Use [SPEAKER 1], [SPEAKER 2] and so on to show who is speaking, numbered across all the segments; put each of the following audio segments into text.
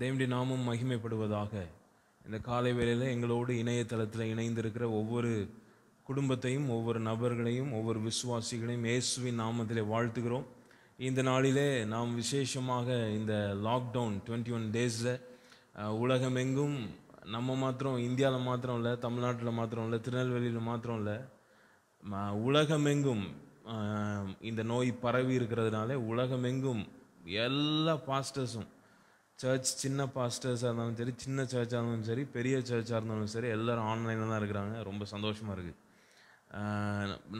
[SPEAKER 1] தேவடி நாமும் மகிமைப்படுவதாக இந்த காலை வேளையில் எங்களோடு இணையதளத்தில் இணைந்திருக்கிற ஒவ்வொரு குடும்பத்தையும் ஒவ்வொரு நபர்களையும் ஒவ்வொரு விசுவாசிகளையும் இயேசுவின் நாமத்தில் வாழ்த்துகிறோம் இந்த நாளிலே நாம் விசேஷமாக இந்த லாக்டவுன் டுவெண்ட்டி ஒன் டேஸில் உலகமெங்கும் நம்ம மாத்திரம் இந்தியாவில் மாத்திரம் இல்லை தமிழ்நாட்டில் மாத்திரம் இல்லை திருநெல்வேலியில் மாத்திரம் இல்லை உலகமெங்கும் இந்த நோய் பரவி இருக்கிறதுனால உலகமெங்கும் எல்லா பாஸ்டர்ஸும் சர்ச் சின்ன பாஸ்டர்ஸாக இருந்தாலும் சரி சின்ன சர்ச்சாக இருந்தாலும் சரி பெரிய சர்ச்சாக இருந்தாலும் சரி எல்லோரும் ஆன்லைனில் தான் இருக்கிறாங்க ரொம்ப சந்தோஷமாக இருக்குது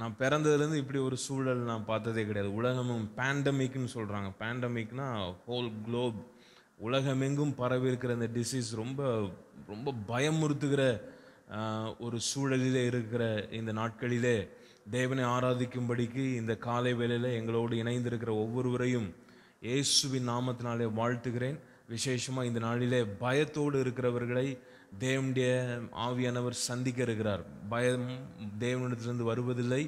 [SPEAKER 1] நான் பிறந்ததுலேருந்து இப்படி ஒரு சூழல் நான் பார்த்ததே கிடையாது உலகமும் பேண்டமிக்னு சொல்கிறாங்க பேண்டமிக்னா ஹோல் குளோப் உலகமெங்கும் பரவி இருக்கிற இந்த டிசீஸ் ரொம்ப ரொம்ப பயமுறுத்துகிற ஒரு சூழலிலே இருக்கிற இந்த நாட்களிலே தேவனை ஆராதிக்கும்படிக்கு இந்த காலை வேளையில் எங்களோடு இணைந்திருக்கிற ஒவ்வொருவரையும் இயேசுவின் நாமத்தினாலே வாழ்த்துகிறேன் விசேஷமாக இந்த நாளிலே பயத்தோடு இருக்கிறவர்களை தேவனுடைய ஆவியானவர் சந்திக்க இருக்கிறார் பயம் தேவனிடத்திலிருந்து வருவதில்லை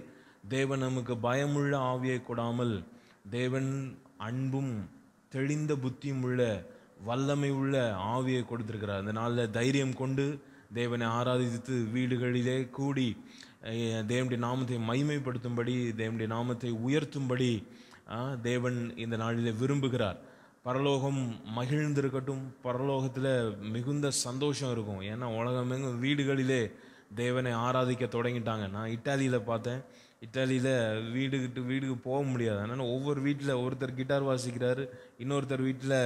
[SPEAKER 1] தேவன் நமக்கு பயமுள்ள ஆவியை கொடாமல் தேவன் அன்பும் தெளிந்த புத்தியும் உள்ள வல்லமை உள்ள ஆவியை கொடுத்திருக்கிறார் அந்த நாளில் தைரியம் கொண்டு தேவனை ஆராதித்து வீடுகளிலே கூடி தேவனுடைய நாமத்தை மைமைப்படுத்தும்படி தேவனுடைய நாமத்தை உயர்த்தும்படி தேவன் இந்த நாளில் விரும்புகிறார் பரலோகம் மகிழ்ந்திருக்கட்டும் பரலோகத்தில் மிகுந்த சந்தோஷம் இருக்கும் ஏன்னா உலகமெங்கும் வீடுகளிலே தேவனை ஆராதிக்க தொடங்கிட்டாங்க நான் இட்டாலியில் பார்த்தேன் இட்டாலியில் வீடுகிட்டு வீடுக்கு போக முடியாது ஆனால் ஒவ்வொரு வீட்டில் ஒருத்தர் கிட்டார் வாசிக்கிறாரு இன்னொருத்தர் வீட்டில்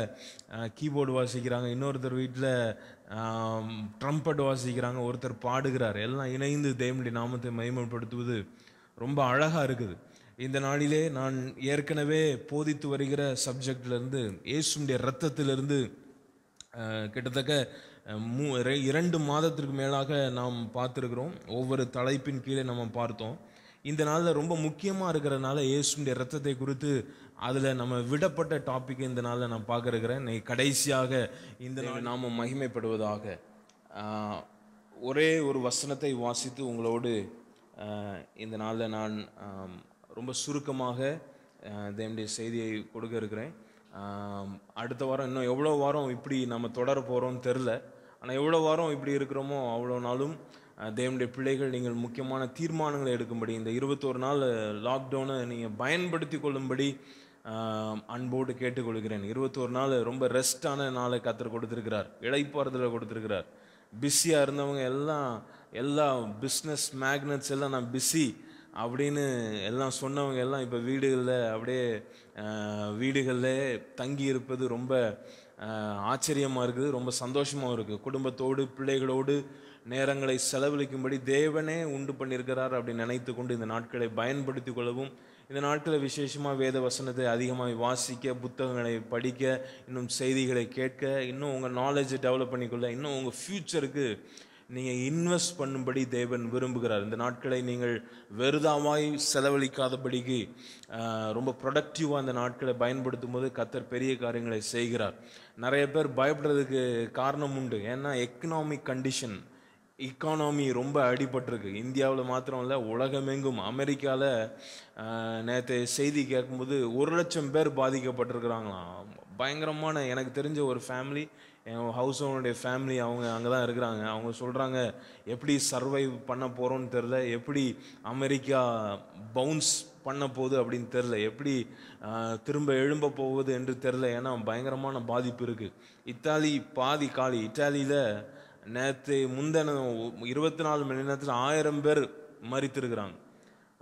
[SPEAKER 1] கீபோர்டு வாசிக்கிறாங்க இன்னொருத்தர் வீட்டில் ட்ரம்பட் வாசிக்கிறாங்க ஒருத்தர் பாடுகிறார் எல்லாம் இணைந்து தேவனுடைய நாமத்தை மயமப்படுத்துவது ரொம்ப அழகாக இருக்குது இந்த நாளிலே நான் ஏற்கனவே போதித்து வருகிற சப்ஜெக்ட்லேருந்து இயேசுடைய ரத்தத்திலிருந்து கிட்டத்தட்ட மூ இரண்டு மாதத்திற்கு மேலாக நாம் பார்த்துருக்குறோம் ஒவ்வொரு தலைப்பின் கீழே நம்ம பார்த்தோம் இந்த நாளில் ரொம்ப முக்கியமாக இருக்கிறனால இயேசுடைய ரத்தத்தை குறித்து அதில் நம்ம விடப்பட்ட டாப்பிக்கை இந்த நாளில் நான் பார்க்குறேன் கடைசியாக இந்த நாள் நாம் மகிமைப்படுவதாக ஒரே ஒரு வசனத்தை வாசித்து உங்களோடு இந்த நாளில் நான் ரொம்ப சுருக்கமாக தேவனுடைய செய்தியை கொடுக்க இருக்கிறேன் அடுத்த வாரம் இன்னும் எவ்வளோ வாரம் இப்படி நம்ம தொடர போகிறோம்னு தெரில ஆனால் எவ்வளோ வாரம் இப்படி இருக்கிறோமோ அவ்வளோ நாளும் தேவனுடைய பிள்ளைகள் நீங்கள் முக்கியமான தீர்மானங்களை எடுக்கும்படி இந்த இருபத்தோரு நாள் லாக்டவுனை நீங்கள் பயன்படுத்தி கொள்ளும்படி அன்போடு கேட்டுக்கொள்கிறேன் இருபத்தோரு நாள் ரொம்ப ரெஸ்டான நாளை கத்தர் கொடுத்துருக்கிறார் இழைப்பாறுதலை கொடுத்துருக்கிறார் பிஸியாக இருந்தவங்க எல்லாம் எல்லா பிஸ்னஸ் மேக்னட்ஸ் எல்லாம் நான் பிஸி அப்படின்னு எல்லாம் சொன்னவங்க எல்லாம் இப்போ வீடுகளில் அப்படியே வீடுகளில் தங்கி இருப்பது ரொம்ப ஆச்சரியமாக இருக்குது ரொம்ப சந்தோஷமாகவும் இருக்குது குடும்பத்தோடு பிள்ளைகளோடு நேரங்களை செலவழிக்கும்படி தேவனே உண்டு பண்ணியிருக்கிறார் அப்படின்னு நினைத்து கொண்டு இந்த நாட்களை பயன்படுத்தி கொள்ளவும் இந்த நாட்களை விசேஷமாக வேத வசனத்தை அதிகமாக வாசிக்க புத்தகங்களை படிக்க இன்னும் செய்திகளை கேட்க இன்னும் உங்கள் நாலேஜை டெவலப் பண்ணிக்கொள்ள இன்னும் உங்கள் ஃப்யூச்சருக்கு நீங்கள் இன்வெஸ்ட் பண்ணும்படி தேவன் விரும்புகிறார் இந்த நாட்களை நீங்கள் வெறுதாமாய் செலவழிக்காதபடிக்கு ரொம்ப ப்ரொடக்டிவாக அந்த நாட்களை பயன்படுத்தும் போது கத்தர் பெரிய காரியங்களை செய்கிறார் நிறைய பேர் பயப்படுறதுக்கு காரணம் உண்டு ஏன்னா எக்கனாமிக் கண்டிஷன் இக்கானமி ரொம்ப அடிபட்டிருக்கு இந்தியாவில் மாத்திரம் இல்லை உலகமெங்கும் அமெரிக்காவில் நேற்று செய்தி கேட்கும்போது ஒரு லட்சம் பேர் பாதிக்கப்பட்டிருக்கிறாங்களாம் பயங்கரமான எனக்கு தெரிஞ்ச ஒரு ஃபேமிலி எங்கள் ஹவுஸ் ஓனருடைய ஃபேமிலி அவங்க அங்கே தான் இருக்கிறாங்க அவங்க சொல்கிறாங்க எப்படி சர்வைவ் பண்ண போகிறோன்னு தெரில எப்படி அமெரிக்கா பவுன்ஸ் பண்ண போகுது அப்படின்னு தெரில எப்படி திரும்ப எழும்ப போவது என்று தெரில ஏன்னா பயங்கரமான பாதிப்பு இருக்குது இத்தாலி பாதி காலி இத்தாலியில் நேற்று முந்தின இருபத்தி நாலு மணி நேரத்தில் ஆயிரம் பேர் மறித்திருக்கிறாங்க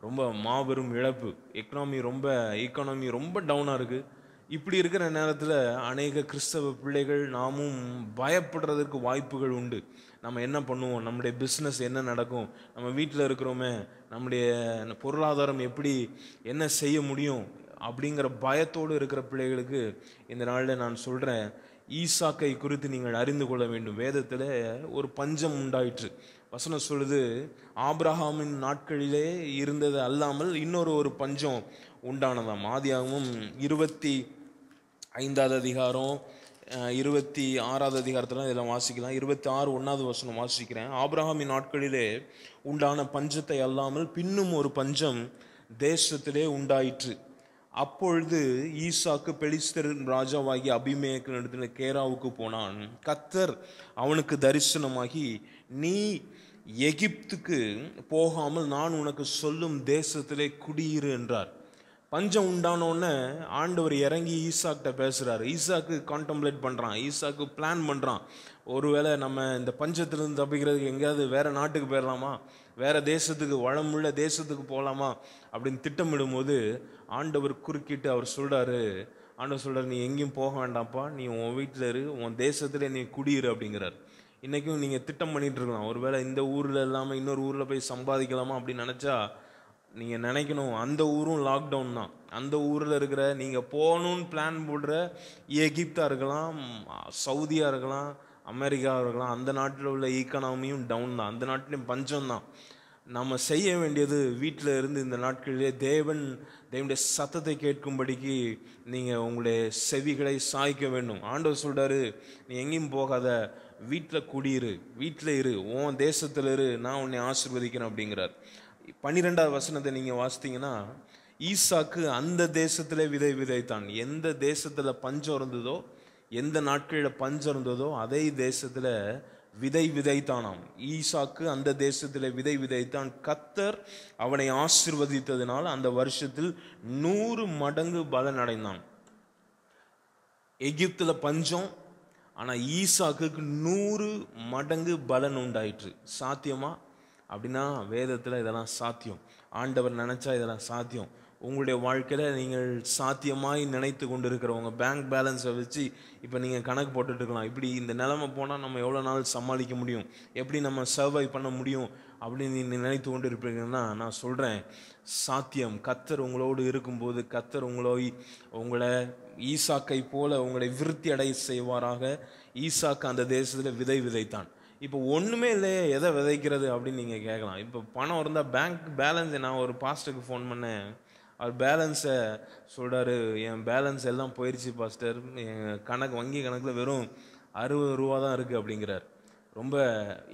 [SPEAKER 1] ரொம்ப மாபெரும் இழப்பு எக்கனாமி ரொம்ப ஈக்கனாமி ரொம்ப டவுனாக இருக்குது இப்படி இருக்கிற நேரத்தில் அநேக கிறிஸ்தவ பிள்ளைகள் நாமும் பயப்படுறதற்கு வாய்ப்புகள் உண்டு நம்ம என்ன பண்ணுவோம் நம்முடைய பிஸ்னஸ் என்ன நடக்கும் நம்ம வீட்டில் இருக்கிறோமே நம்முடைய பொருளாதாரம் எப்படி என்ன செய்ய முடியும் அப்படிங்கிற பயத்தோடு இருக்கிற பிள்ளைகளுக்கு இந்த நாளில் நான் சொல்கிறேன் ஈசாக்கை குறித்து நீங்கள் அறிந்து கொள்ள வேண்டும் வேதத்தில் ஒரு பஞ்சம் உண்டாயிற்று வசனம் சொல்லுது ஆப்ரஹாமின் நாட்களிலே இருந்தது அல்லாமல் இன்னொரு ஒரு பஞ்சம் உண்டானதாம் ஆதியாகவும் இருபத்தி ஐந்தாவது அதிகாரம் இருபத்தி ஆறாவது அதிகாரத்தில் இதில் வாசிக்கலாம் இருபத்தி ஆறு ஒன்றாவது வசனம் வாசிக்கிறேன் ஆப்ரஹாமின் நாட்களிலே உண்டான பஞ்சத்தை அல்லாமல் பின்னும் ஒரு பஞ்சம் தேசத்திலே உண்டாயிற்று அப்பொழுது ஈசாக்கு பெலிஸ்தரின் ராஜாவாகி அபிமேயக்கு நடத்தின கேராவுக்கு போனான் கத்தர் அவனுக்கு தரிசனமாகி நீ எகிப்துக்கு போகாமல் நான் உனக்கு சொல்லும் தேசத்திலே குடியிரு என்றார் பஞ்சம் உண்டானோடனே ஆண்டவர் இறங்கி ஈசாக்கிட்ட பேசுகிறாரு ஈசாக்கு கான்டம்ப்ளேட் பண்ணுறான் ஈசாக்கு பிளான் பண்ணுறான் ஒருவேளை நம்ம இந்த பஞ்சத்திலிருந்து தப்பிக்கிறதுக்கு எங்கேயாவது வேறு நாட்டுக்கு போயிடலாமா வேறு தேசத்துக்கு வளமுள்ள தேசத்துக்கு போகலாமா அப்படின்னு திட்டமிடும் போது ஆண்டவர் குறுக்கிட்டு அவர் சொல்கிறாரு ஆண்டவர் சொல்கிறார் நீ எங்கேயும் போக வேண்டாம்ப்பா நீ உன் வீட்டில் இரு உன் தேசத்தில் நீ குடியிரு அப்படிங்கிறார் இன்றைக்கும் நீங்கள் திட்டம் பண்ணிகிட்டு இருக்கலாம் ஒருவேளை இந்த ஊரில் இல்லாமல் இன்னொரு ஊரில் போய் சம்பாதிக்கலாமா அப்படின்னு நினச்சா நீங்கள் நினைக்கணும் அந்த ஊரும் லாக்டவுன் தான் அந்த ஊரில் இருக்கிற நீங்கள் போகணுன்னு பிளான் போடுற எகிப்தாக இருக்கலாம் சவுதியாக இருக்கலாம் அமெரிக்காவாக இருக்கலாம் அந்த நாட்டில் உள்ள ஈக்கனாமியும் டவுன் தான் அந்த நாட்டிலையும் பஞ்சம் தான் நம்ம செய்ய வேண்டியது வீட்டில் இருந்து இந்த நாட்களிலே தேவன் தேவனுடைய சத்தத்தை கேட்கும்படிக்கு நீங்கள் உங்களுடைய செவிகளை சாய்க்க வேண்டும் ஆண்டவர் சொல்கிறார் நீ எங்கேயும் போகாத வீட்டில் குடியிரு வீட்டில் இரு உன் தேசத்தில் இரு நான் உன்னை ஆசிர்வதிக்கிறேன் அப்படிங்கிறார் பன்னிரெண்டாவது வசனத்தை நீங்கள் வாசித்தீங்கன்னா ஈசாக்கு அந்த தேசத்தில் விதை விதைத்தான் எந்த தேசத்தில் பஞ்சம் இருந்ததோ எந்த நாட்களில் பஞ்சம் இருந்ததோ அதே தேசத்தில் விதை விதைத்தானாம் ஈசாக்கு அந்த தேசத்தில் விதை விதைத்தான் கத்தர் அவனை ஆசிர்வதித்ததினால் அந்த வருஷத்தில் நூறு மடங்கு பலன் அடைந்தான் எகிப்தில் பஞ்சம் ஆனால் ஈசாக்கு நூறு மடங்கு பலன் உண்டாயிற்று சாத்தியமாக அப்படின்னா வேதத்தில் இதெல்லாம் சாத்தியம் ஆண்டவர் நினச்சா இதெல்லாம் சாத்தியம் உங்களுடைய வாழ்க்கையில் நீங்கள் சாத்தியமாய் நினைத்து கொண்டு இருக்கிறவங்க பேங்க் பேலன்ஸை வச்சு இப்போ நீங்கள் கணக்கு போட்டுட்ருக்கலாம் இப்படி இந்த நிலமை போனால் நம்ம எவ்வளோ நாள் சமாளிக்க முடியும் எப்படி நம்ம சர்வை பண்ண முடியும் அப்படின்னு நீ நினைத்து கொண்டு இருப்பீங்கன்னா நான் சொல்கிறேன் சாத்தியம் கத்தர் உங்களோடு இருக்கும்போது கத்தர் உங்களோய் உங்களை ஈசாக்கை போல உங்களை விருத்தி அடை செய்வாராக ஈசாக்கு அந்த தேசத்தில் விதை விதைத்தான் இப்போ ஒன்றுமே இல்லையே எதை விதைக்கிறது அப்படின்னு நீங்கள் கேட்கலாம் இப்போ பணம் இருந்தால் பேங்க் பேலன்ஸ் நான் ஒரு பாஸ்டருக்கு ஃபோன் பண்ணேன் அவர் பேலன்ஸை சொல்கிறாரு என் பேலன்ஸ் எல்லாம் போயிடுச்சு பாஸ்டர் என் கணக்கு வங்கி கணக்கில் வெறும் அறுபது ரூபா தான் இருக்குது அப்படிங்கிறார் ரொம்ப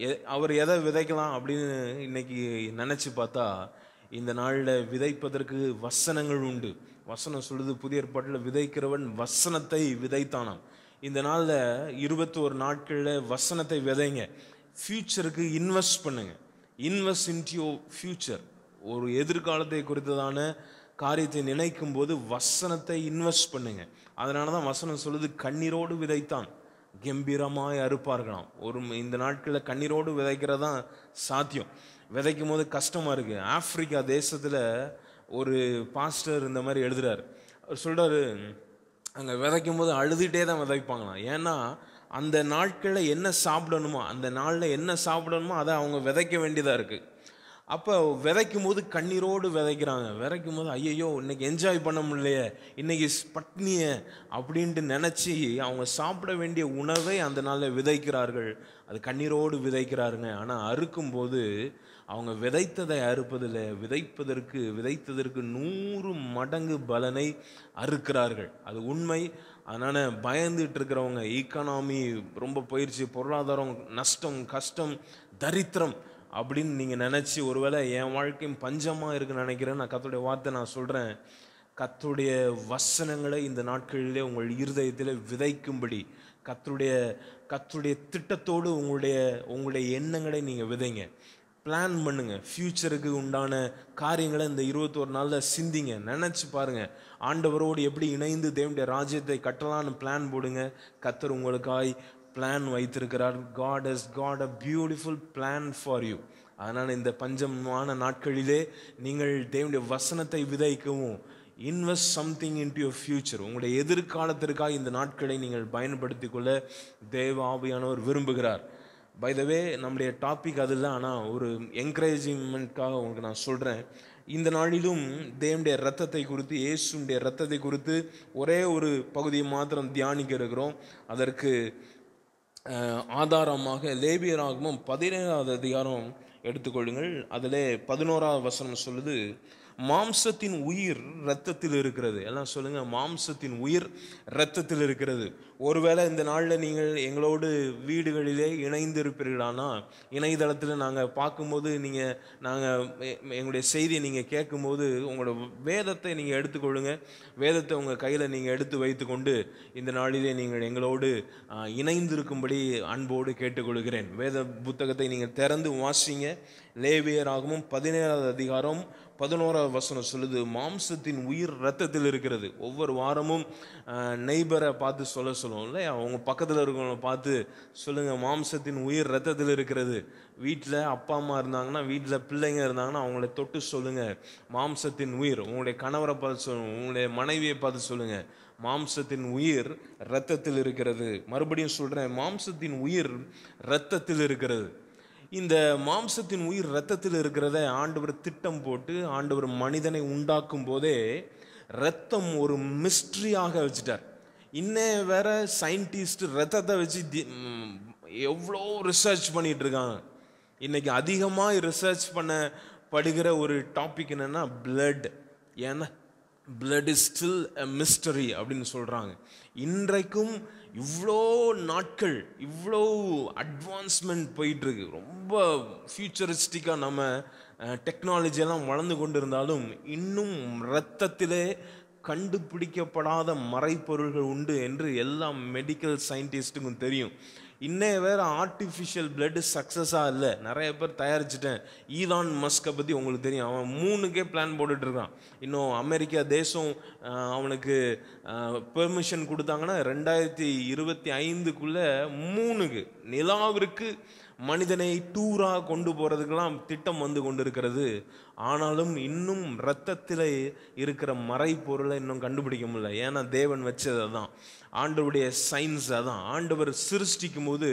[SPEAKER 1] எ அவர் எதை விதைக்கலாம் அப்படின்னு இன்றைக்கி நினச்சி பார்த்தா இந்த நாளில் விதைப்பதற்கு வசனங்கள் உண்டு வசனம் சொல்லுது புதிய ஏற்பாட்டில் விதைக்கிறவன் வசனத்தை விதைத்தானான் இந்த நாளில் இருபத்தி ஒரு நாட்களில் வசனத்தை விதைங்க ஃப்யூச்சருக்கு இன்வெஸ்ட் பண்ணுங்க இன்வெஸ்ட் இன் யோர் ஃப்யூச்சர் ஒரு எதிர்காலத்தை குறித்ததான காரியத்தை நினைக்கும் போது வசனத்தை இன்வெஸ்ட் பண்ணுங்க அதனால தான் வசனம் சொல்லுது கண்ணீரோடு விதைத்தான் கம்பீரமாய் அறுப்பார்களாம் ஒரு இந்த நாட்களில் கண்ணீரோடு விதைக்கிறது தான் சாத்தியம் விதைக்கும் போது கஷ்டமாக இருக்குது ஆஃப்ரிக்கா தேசத்தில் ஒரு பாஸ்டர் இந்த மாதிரி அவர் சொல்கிறாரு அங்கே விதைக்கும் போது அழுதுகிட்டே தான் விதைப்பாங்களாம் ஏன்னா அந்த நாட்களில் என்ன சாப்பிடணுமோ அந்த நாளில் என்ன சாப்பிடணுமோ அதை அவங்க விதைக்க வேண்டியதாக இருக்குது அப்போ விதைக்கும் போது கண்ணீரோடு விதைக்கிறாங்க விதைக்கும் போது ஐயையோ இன்னைக்கு என்ஜாய் பண்ண முடியலையே இன்னைக்கு பட்னிய அப்படின்ட்டு நினச்சி அவங்க சாப்பிட வேண்டிய உணவை அந்த நாளில் விதைக்கிறார்கள் அது கண்ணீரோடு விதைக்கிறாருங்க ஆனால் அறுக்கும்போது அவங்க விதைத்ததை அறுப்பதில் விதைப்பதற்கு விதைத்ததற்கு நூறு மடங்கு பலனை அறுக்கிறார்கள் அது உண்மை அதனால் பயந்துட்டு இருக்கிறவங்க ஈக்கானாமி ரொம்ப பயிற்சி பொருளாதாரம் நஷ்டம் கஷ்டம் தரித்திரம் அப்படின்னு நீங்கள் நினச்சி ஒருவேளை என் வாழ்க்கையும் பஞ்சமாக இருக்குன்னு நினைக்கிறேன் நான் கத்தோடைய வார்த்தை நான் சொல்கிறேன் கத்துடைய வசனங்களை இந்த நாட்களிலே உங்கள் இருதயத்தில் விதைக்கும்படி கத்துடைய கத்துடைய திட்டத்தோடு உங்களுடைய உங்களுடைய எண்ணங்களை நீங்கள் விதைங்க பிளான் பண்ணுங்கள் ஃப்யூச்சருக்கு உண்டான காரியங்களை இந்த இருபத்தோரு நாளில் சிந்திங்க நினச்சி பாருங்கள் ஆண்டவரோடு எப்படி இணைந்து தேவனுடைய ராஜ்யத்தை கட்டலான்னு பிளான் போடுங்க கத்தர் உங்களுக்காய் பிளான் வைத்திருக்கிறார் God is God a beautiful plan for you அதனால் இந்த பஞ்சமான நாட்களிலே நீங்கள் தேவனுடைய வசனத்தை விதைக்கவும் invest something into your future உங்களுடைய எதிர்காலத்திற்காக இந்த நாட்களை நீங்கள் பயன்படுத்தி கொள்ள தேவ ஆவியானவர் விரும்புகிறார் பை த வே நம்முடைய டாபிக் அது தான் ஆனால் ஒரு என்கரேஜ்மெண்ட்காக உங்களுக்கு நான் சொல்கிறேன் இந்த நாளிலும் தேவனுடைய ரத்தத்தை குறித்து இயேசுடைய ரத்தத்தை குறித்து ஒரே ஒரு பகுதியை மாத்திரம் தியானிக்க இருக்கிறோம் அதற்கு ஆதாரமாக லேபியராகமும் பதினேழாவது அதிகாரம் எடுத்துக்கொள்ளுங்கள் அதில் பதினோராவது வசனம் சொல்லுது மாம்சத்தின் உயிர் இரத்தத்தில் இருக்கிறது எல்லாம் சொல்லுங்கள் மாம்சத்தின் உயிர் இரத்தத்தில் இருக்கிறது ஒருவேளை இந்த நாளில் நீங்கள் எங்களோடு வீடுகளிலே இணைந்து இருப்பீர்களானா இணையதளத்தில் நாங்கள் பார்க்கும்போது நீங்கள் நாங்கள் எங்களுடைய செய்தியை நீங்கள் கேட்கும்போது உங்களோட வேதத்தை நீங்கள் எடுத்துக்கொள்ளுங்க வேதத்தை உங்கள் கையில் நீங்கள் எடுத்து வைத்துக்கொண்டு இந்த நாளிலே நீங்கள் எங்களோடு இணைந்திருக்கும்படி அன்போடு கேட்டுக்கொள்கிறேன் வேத புத்தகத்தை நீங்கள் திறந்து வாசிங்க லேவியராகவும் பதினேழாவது அதிகாரம் பதினோராவது வசனம் சொல்லுது மாம்சத்தின் உயிர் ரத்தத்தில் இருக்கிறது ஒவ்வொரு வாரமும் நெய்பரை பார்த்து சொல்ல சொல்லுவோம் இல்லையா அவங்க பக்கத்தில் இருக்கவங்கள பார்த்து சொல்லுங்கள் மாம்சத்தின் உயிர் ரத்தத்தில் இருக்கிறது வீட்டில் அப்பா அம்மா இருந்தாங்கன்னா வீட்டில் பிள்ளைங்க இருந்தாங்கன்னா அவங்கள தொட்டு சொல்லுங்கள் மாம்சத்தின் உயிர் உங்களுடைய கணவரை பார்த்து சொல்லுங்கள் உங்களுடைய மனைவியை பார்த்து சொல்லுங்கள் மாம்சத்தின் உயிர் ரத்தத்தில் இருக்கிறது மறுபடியும் சொல்கிறேன் மாம்சத்தின் உயிர் ரத்தத்தில் இருக்கிறது இந்த மாம்சத்தின் உயிர் ரத்தத்தில் இருக்கிறத ஆண்டவர் திட்டம் போட்டு ஆண்டவர் மனிதனை உண்டாக்கும் போதே ரத்தம் ஒரு மிஸ்ட்ரியாக வச்சுட்டார் இன்னே வேற சயின்டிஸ்ட் ரத்தத்தை வச்சு எவ்வளோ ரிசர்ச் பண்ணிட்டு இருக்காங்க இன்றைக்கி அதிகமாக ரிசர்ச் பண்ண படுகிற ஒரு டாபிக் என்னன்னா பிளட் ஏன்னா blood is still a mystery அப்படின்னு சொல்கிறாங்க இன்றைக்கும் இவ்வளோ நாட்கள் இவ்வளோ அட்வான்ஸ்மெண்ட் போயிட்டுருக்கு ரொம்ப ஃப்யூச்சரிஸ்டிக்காக நம்ம டெக்னாலஜியெல்லாம் வளர்ந்து கொண்டு இருந்தாலும் இன்னும் ரத்தத்திலே கண்டுபிடிக்கப்படாத மறைப்பொருள்கள் உண்டு என்று எல்லா மெடிக்கல் சயின்டிஸ்ட்டுக்கும் தெரியும் இன்னே வேறு ஆர்டிஃபிஷியல் பிளட்டு சக்ஸஸாக இல்லை நிறைய பேர் தயாரிச்சிட்டேன் ஈலான் மஸ்கை பற்றி உங்களுக்கு தெரியும் அவன் மூணுக்கே பிளான் போட்டுட்ருக்கான் இன்னும் அமெரிக்கா தேசம் அவனுக்கு பெர்மிஷன் கொடுத்தாங்கன்னா ரெண்டாயிரத்தி இருபத்தி ஐந்துக்குள்ளே மூணுக்கு நிலாவிற்கு மனிதனை டூராக கொண்டு போகிறதுக்கெல்லாம் திட்டம் வந்து கொண்டிருக்கிறது ஆனாலும் இன்னும் இரத்தத்தில் இருக்கிற மறைப்பொருளை இன்னும் கண்டுபிடிக்க முடியல ஏன்னா தேவன் வச்சது தான் ஆண்டவருடைய சயின்ஸ் அதான் ஆண்டவர் சிருஷ்டிக்கும் போது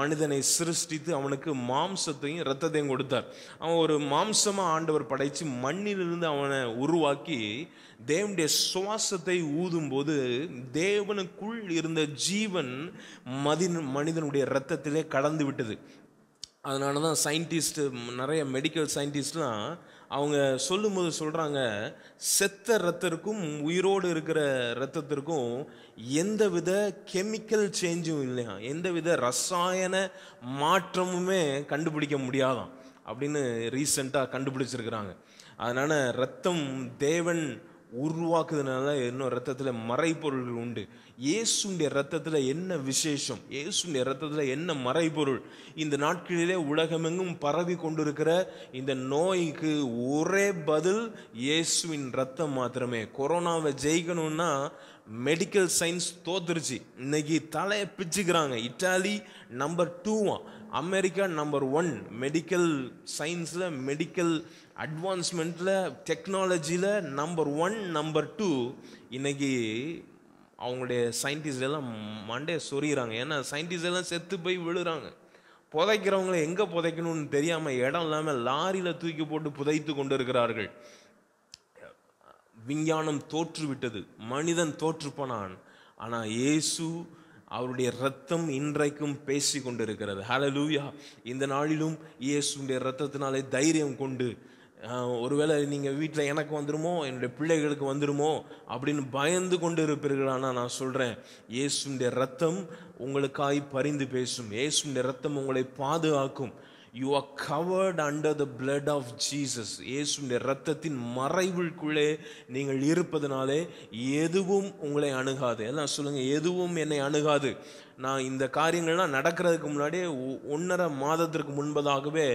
[SPEAKER 1] மனிதனை சிருஷ்டித்து அவனுக்கு மாம்சத்தையும் இரத்தத்தையும் கொடுத்தார் அவன் ஒரு மாம்சமாக ஆண்டவர் படைத்து மண்ணிலிருந்து அவனை உருவாக்கி தேவனுடைய சுவாசத்தை ஊதும்போது தேவனுக்குள் இருந்த ஜீவன் மதின் மனிதனுடைய ரத்தத்திலே கலந்து விட்டது அதனால தான் சயின்டிஸ்ட்டு நிறைய மெடிக்கல் சயின்டிஸ்ட்லாம் அவங்க சொல்லும்போது சொல்கிறாங்க செத்த ரத்திற்கும் உயிரோடு இருக்கிற ரத்தத்திற்கும் எந்தவித கெமிக்கல் சேஞ்சும் இல்லையா எந்தவித ரசாயன மாற்றமுமே கண்டுபிடிக்க முடியாதான் அப்படின்னு ரீசெண்டாக கண்டுபிடிச்சிருக்கிறாங்க அதனால் ரத்தம் தேவன் உருவாக்குதுனால இன்னும் ரத்தத்தில் மறைப்பொருள்கள் உண்டு இயேசுடைய ரத்தத்தில் என்ன விசேஷம் இயேசுடைய ரத்தத்தில் என்ன மறைபொருள் இந்த நாட்களிலே உலகமெங்கும் பரவி கொண்டிருக்கிற இந்த நோய்க்கு ஒரே பதில் இயேசுவின் ரத்தம் மாத்திரமே கொரோனாவை ஜெயிக்கணும்னா மெடிக்கல் சயின்ஸ் தோத்துருச்சு இன்னைக்கு தலையை பிச்சுக்கிறாங்க இட்டாலி நம்பர் டூவா அமெரிக்கா நம்பர் ஒன் மெடிக்கல் சயின்ஸில் மெடிக்கல் அட்வான்ஸ்மெண்ட்டில் டெக்னாலஜியில் நம்பர் ஒன் நம்பர் டூ இன்றைக்கி அவங்களுடைய சயின்டிஸ்ட் எல்லாம் மண்டே சொறிகிறாங்க ஏன்னா சயின்டிஸ்ட் எல்லாம் செத்து போய் விழுறாங்க புதைக்கிறவங்களை எங்கே புதைக்கணும்னு தெரியாமல் இடம் இல்லாமல் லாரியில் தூக்கி போட்டு புதைத்து கொண்டு இருக்கிறார்கள் விஞ்ஞானம் தோற்றுவிட்டது மனிதன் தோற்றுப்போனான் ஆனால் இயேசு அவருடைய ரத்தம் இன்றைக்கும் பேசி கொண்டிருக்கிறது ஹலலூயா இந்த நாளிலும் இயேசுடைய ரத்தத்தினாலே தைரியம் கொண்டு ஒருவேளை நீங்கள் வீட்டில் எனக்கு வந்துடுமோ என்னுடைய பிள்ளைகளுக்கு வந்துடுமோ அப்படின்னு பயந்து கொண்டு இருப்பீர்களானா நான் சொல்கிறேன் இயேசுடைய ரத்தம் உங்களுக்காய் பரிந்து பேசும் இயேசுடைய ரத்தம் உங்களை பாதுகாக்கும் you are covered under the blood of Jesus இயேசுடைய ரத்தத்தின் மறைவுக்குள்ளே நீங்கள் இருப்பதனாலே எதுவும் உங்களை அணுகாது எல்லாம் சொல்லுங்கள் எதுவும் என்னை அணுகாது நான் இந்த காரியங்கள்லாம் நடக்கிறதுக்கு முன்னாடியே ஒன்றரை மாதத்திற்கு முன்பதாகவே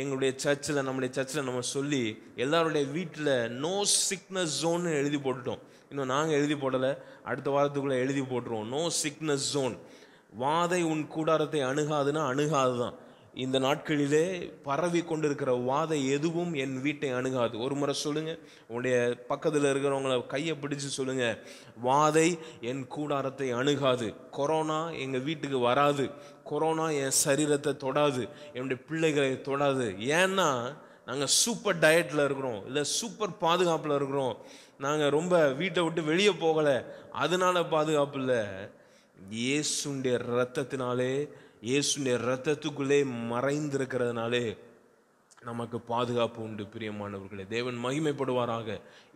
[SPEAKER 1] எங்களுடைய சர்ச்சில் நம்முடைய சர்ச்சில் நம்ம சொல்லி எல்லாருடைய வீட்டில் நோ சிக்னஸ் ஜோன் எழுதி போட்டுட்டோம் இன்னும் நாங்கள் எழுதி போடலை அடுத்த வாரத்துக்குள்ளே எழுதி போட்டுருவோம் நோ சிக்னஸ் ஜோன் வாதை உன் கூடாரத்தை அணுகாதுன்னா அணுகாது தான் இந்த நாட்களிலே பரவி கொண்டிருக்கிற வாதை எதுவும் என் வீட்டை அணுகாது ஒரு முறை சொல்லுங்கள் உன்னுடைய பக்கத்தில் இருக்கிறவங்கள கையை பிடிச்சு சொல்லுங்கள் வாதை என் கூடாரத்தை அணுகாது கொரோனா எங்கள் வீட்டுக்கு வராது கொரோனா என் சரீரத்தை தொடாது என்னுடைய பிள்ளைகளை தொடாது ஏன்னா நாங்கள் சூப்பர் டயட்டில் இருக்கிறோம் இல்லை சூப்பர் பாதுகாப்பில் இருக்கிறோம் நாங்கள் ரொம்ப வீட்டை விட்டு வெளியே போகலை அதனால பாதுகாப்பு இல்லை இயேசுடைய ரத்தத்தினாலே இயேசுனுடைய ரத்தத்துக்குள்ளே மறைந்திருக்கிறதுனாலே நமக்கு பாதுகாப்பு உண்டு பிரியமானவர்களே தேவன் மகிமைப்படுவாராக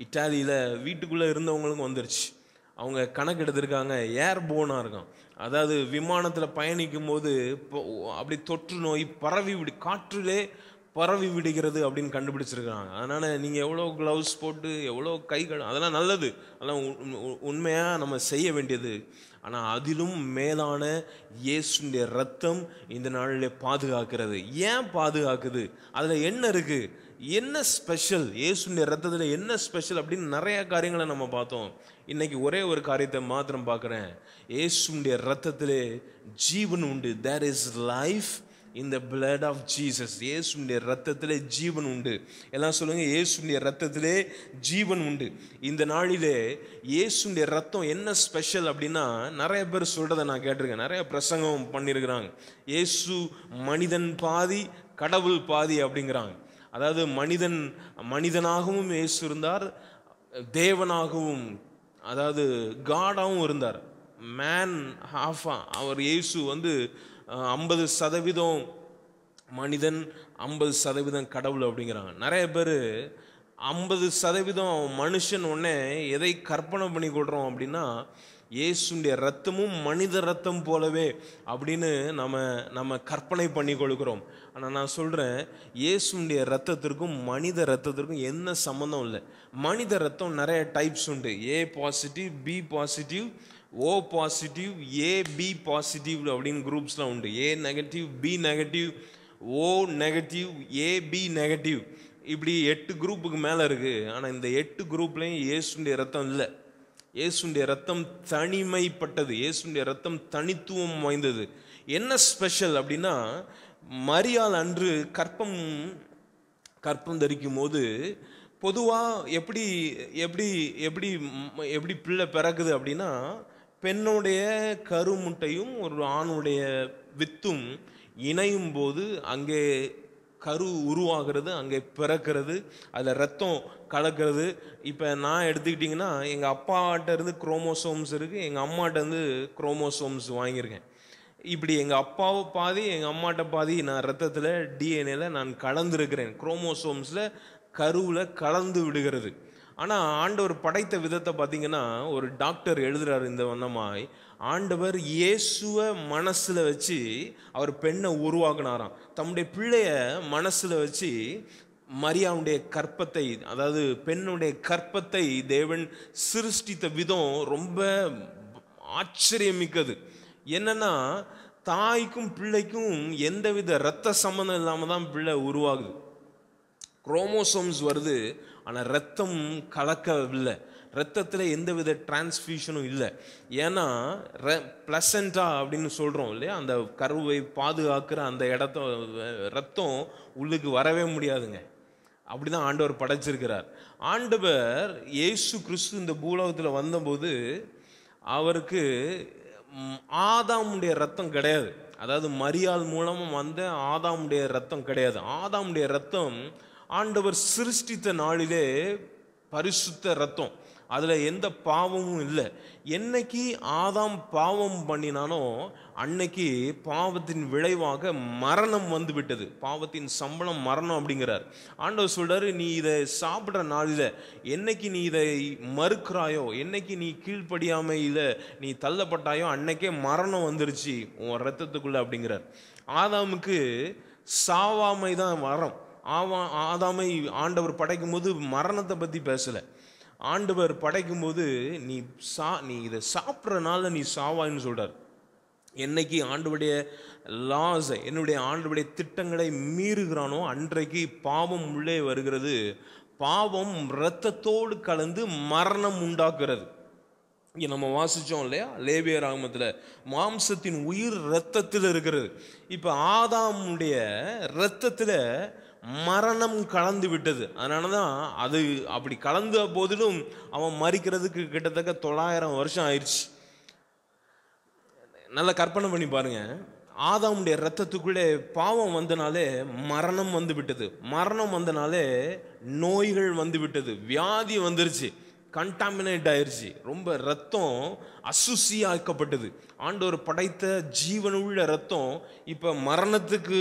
[SPEAKER 1] இட்டாலியில் வீட்டுக்குள்ளே இருந்தவங்களுக்கும் வந்துருச்சு அவங்க கணக்கு எடுத்திருக்காங்க போனாக இருக்கான் அதாவது விமானத்தில் பயணிக்கும் போது அப்படி தொற்று நோய் பரவி விடு காற்றிலே பரவி விடுகிறது அப்படின்னு கண்டுபிடிச்சிருக்காங்க அதனால் நீங்கள் எவ்வளோ க்ளவுஸ் போட்டு எவ்வளோ கைகள் அதெல்லாம் நல்லது அதெல்லாம் உண்மையாக நம்ம செய்ய வேண்டியது ஆனால் அதிலும் மேலான இயேசுடைய ரத்தம் இந்த நாளில் பாதுகாக்கிறது ஏன் பாதுகாக்குது அதில் என்ன இருக்குது என்ன ஸ்பெஷல் இயேசுடைய ரத்தத்தில் என்ன ஸ்பெஷல் அப்படின்னு நிறையா காரியங்களை நம்ம பார்த்தோம் இன்றைக்கி ஒரே ஒரு காரியத்தை மாத்திரம் பார்க்குறேன் இயேசுடைய ரத்தத்தில் ஜீவன் உண்டு தேர் இஸ் லைஃப் இந்த பிளட் ஆஃப் ஜீசஸ் இயேசுடைய ரத்தத்தில் ஜீவன் உண்டு எல்லாம் சொல்லுங்கள் இயேசுடைய ரத்தத்திலே ஜீவன் உண்டு இந்த நாளிலே இயேசுடைய ரத்தம் என்ன ஸ்பெஷல் அப்படின்னா நிறைய பேர் சொல்கிறத நான் கேட்டிருக்கேன் நிறைய பிரசங்கம் பண்ணியிருக்கிறாங்க இயேசு மனிதன் பாதி கடவுள் பாதி அப்படிங்கிறாங்க அதாவது மனிதன் மனிதனாகவும் இயேசு இருந்தார் தேவனாகவும் அதாவது காடாகவும் இருந்தார் மேன் ஹாஃபா அவர் இயேசு வந்து ஐம்பது சதவீதம் மனிதன் ஐம்பது சதவீதம் கடவுள் அப்படிங்கிறாங்க நிறைய பேர் ஐம்பது சதவீதம் மனுஷன் ஒன்னே எதை கற்பனை பண்ணி கொள்கிறோம் அப்படின்னா இயேசுடைய ரத்தமும் மனித ரத்தம் போலவே அப்படின்னு நம்ம நம்ம கற்பனை பண்ணி கொடுக்குறோம் ஆனால் நான் சொல்கிறேன் இயேசுடைய ரத்தத்திற்கும் மனித ரத்தத்திற்கும் என்ன சம்மந்தம் இல்லை மனித ரத்தம் நிறைய டைப்ஸ் உண்டு A positive B positive O positive A B positive அப்படின்னு குரூப்ஸ்லாம் உண்டு A negative B negative O negative A B negative இப்படி எட்டு குரூப்புக்கு மேலே இருக்குது ஆனால் இந்த எட்டு குரூப்லேயும் ஏசுண்டிய ரத்தம் இல்லை இயேசுடைய ரத்தம் தனிமைப்பட்டது இயேசுடைய ரத்தம் தனித்துவம் வாய்ந்தது என்ன ஸ்பெஷல் அப்படின்னா மரியால் அன்று கற்பம் கற்பம் தரிக்கும் போது பொதுவாக எப்படி எப்படி எப்படி எப்படி பிள்ளை பிறக்குது அப்படின்னா பெண்ணுடைய கருமுட்டையும் ஒரு ஆணுடைய வித்தும் இணையும் போது அங்கே கரு உருவாகிறது அங்கே பிறக்கிறது அதில் ரத்தம் கலக்கிறது இப்போ நான் எடுத்துக்கிட்டிங்கன்னா எங்கள் அப்பாட்ட இருந்து குரோமோசோம்ஸ் இருக்குது எங்கள் அம்மாட்ட இருந்து குரோமோசோம்ஸ் வாங்கியிருக்கேன் இப்படி எங்கள் அப்பாவை பாதி எங்கள் அம்மாட்ட பாதி நான் ரத்தத்தில் டிஎன்ஏல நான் கலந்துருக்கிறேன் குரோமோசோம்ஸில் கருவில் கலந்து விடுகிறது ஆனால் ஆண்டவர் படைத்த விதத்தை பார்த்தீங்கன்னா ஒரு டாக்டர் எழுதுறாரு இந்த வண்ணமாய் ஆண்டவர் இயேசுவ மனசில் வச்சு அவர் பெண்ணை உருவாக்குனாராம் தம்முடைய பிள்ளைய மனசில் வச்சு மரியாவுடைய கற்பத்தை அதாவது பெண்ணுடைய கற்பத்தை தேவன் சிருஷ்டித்த விதம் ரொம்ப ஆச்சரியமிக்கது என்னென்னா தாய்க்கும் பிள்ளைக்கும் எந்தவித இரத்த சம்மந்தம் இல்லாமல் தான் பிள்ளை உருவாகுது குரோமோசோம்ஸ் வருது ஆனால் ரத்தம் கலக்கவில்லை ரத்தத்தில் எந்தவித டிரான்ஸ்ஃபியூஷனும் இல்லை ஏன்னா ர பிளசண்டா அப்படின்னு சொல்கிறோம் இல்லையா அந்த கருவை பாதுகாக்கிற அந்த இடத்த ரத்தம் உள்ளுக்கு வரவே முடியாதுங்க அப்படி தான் ஆண்டவர் படைச்சிருக்கிறார் ஆண்டவர் இயேசு கிறிஸ்து இந்த பூலோகத்தில் வந்தபோது அவருக்கு ஆதாமுடைய ரத்தம் கிடையாது அதாவது மரியாள் மூலமும் வந்த ஆதாமுடைய ரத்தம் கிடையாது ஆதாமுடைய ரத்தம் ஆண்டவர் சிருஷ்டித்த நாளிலே பரிசுத்த ரத்தம் அதில் எந்த பாவமும் இல்லை என்னைக்கு ஆதாம் பாவம் பண்ணினானோ அன்னைக்கு பாவத்தின் விளைவாக மரணம் வந்து விட்டது பாவத்தின் சம்பளம் மரணம் அப்படிங்கிறார் ஆண்டவர் சொல்கிறார் நீ இதை சாப்பிட்ற நாளில் என்னைக்கு நீ இதை மறுக்கிறாயோ என்னைக்கு நீ கீழ்ப்படியாமையில் நீ தள்ளப்பட்டாயோ அன்னைக்கே மரணம் வந்துருச்சு உன் ரத்தத்துக்குள்ளே அப்படிங்கிறார் ஆதாமுக்கு சாவாமை தான் வரம் ஆவா ஆதாமை ஆண்டவர் படைக்கும் போது மரணத்தை பற்றி பேசலை ஆண்டவர் படைக்கும் போது நீ சா நீ இதை சாப்பிட்றனால நீ சாவான்னு சொல்கிறார் என்னைக்கு ஆண்டுடைய லாஸை என்னுடைய ஆண்டுடைய திட்டங்களை மீறுகிறானோ அன்றைக்கு பாவம் உள்ளே வருகிறது பாவம் இரத்தத்தோடு கலந்து மரணம் உண்டாக்குறது இங்கே நம்ம வாசித்தோம் இல்லையா லேவியர் ஆகமத்தில் மாம்சத்தின் உயிர் இரத்தத்தில் இருக்கிறது இப்போ ஆதாமுடைய இரத்தத்தில் மரணம் கலந்து விட்டது அதனால தான் அது அப்படி கலந்த போதிலும் அவன் மறிக்கிறதுக்கு கிட்டத்தக்க தொள்ளாயிரம் வருஷம் ஆயிடுச்சு நல்லா கற்பனை பண்ணி பாருங்க ஆதாவுடைய ரத்தத்துக்குள்ளே பாவம் வந்தனாலே மரணம் வந்து விட்டது மரணம் வந்தனாலே நோய்கள் வந்து விட்டது வியாதி வந்துருச்சு கண்டாமினேட் ஆயிடுச்சு ரொம்ப ரத்தம் அசுசி ஆக்கப்பட்டது ஆண்டவர் படைத்த ஜீவனுள்ள ரத்தம் இப்போ மரணத்துக்கு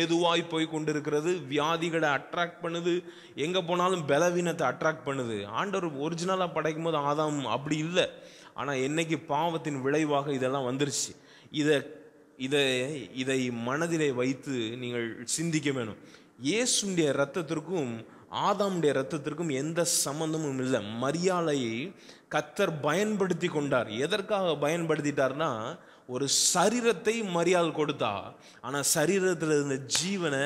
[SPEAKER 1] ஏதுவாய் போய் கொண்டிருக்கிறது வியாதிகளை அட்ராக்ட் பண்ணுது எங்கே போனாலும் பலவீனத்தை அட்ராக்ட் பண்ணுது ஆண்டவர் ஒரிஜினலாக படைக்கும் போது ஆதாம் அப்படி இல்லை ஆனால் என்னைக்கு பாவத்தின் விளைவாக இதெல்லாம் வந்துருச்சு இதை இதை இதை மனதிலே வைத்து நீங்கள் சிந்திக்க வேணும் இயேசுடைய ரத்தத்திற்கும் ஆதாமுடைய ரத்தத்திற்கும் எந்த சம்மந்தமும் இல்லை மரியாதையை கத்தர் பயன்படுத்தி கொண்டார் எதற்காக பயன்படுத்திட்டார்னா ஒரு சரீரத்தை மரியாதை கொடுத்தா ஆனால் சரீரத்தில் இருந்த ஜீவனை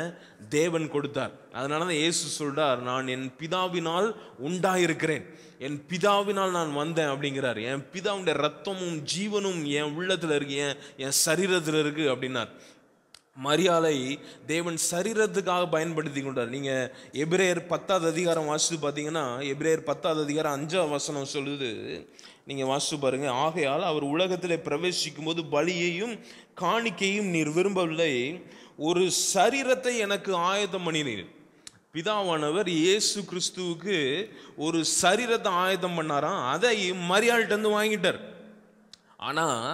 [SPEAKER 1] தேவன் கொடுத்தார் அதனால தான் இயேசு சொல்கிறார் நான் என் பிதாவினால் உண்டாயிருக்கிறேன் என் பிதாவினால் நான் வந்தேன் அப்படிங்கிறார் என் பிதாவுடைய ரத்தமும் ஜீவனும் என் உள்ளத்தில் இருக்கு என் என் சரீரத்தில் இருக்குது அப்படின்னார் மரியாதை தேவன் சரீரத்துக்காக பயன்படுத்தி கொண்டார் நீங்கள் எபிரேயர் பத்தாவது அதிகாரம் வாசித்து பார்த்தீங்கன்னா எபிரேயர் பத்தாவது அதிகாரம் அஞ்சாவது வசனம் சொல்லுது நீங்கள் வாசித்து பாருங்கள் ஆகையால் அவர் உலகத்தில் பிரவேசிக்கும் போது பலியையும் காணிக்கையும் நீர் விரும்பவில்லை ஒரு சரீரத்தை எனக்கு ஆயத்தம் பண்ணினீர் பிதாவானவர் இயேசு கிறிஸ்துவுக்கு ஒரு சரீரத்தை ஆயத்தம் பண்ணாராம் அதை மரியாள்கிட்டருந்து வாங்கிட்டார் ஆனால்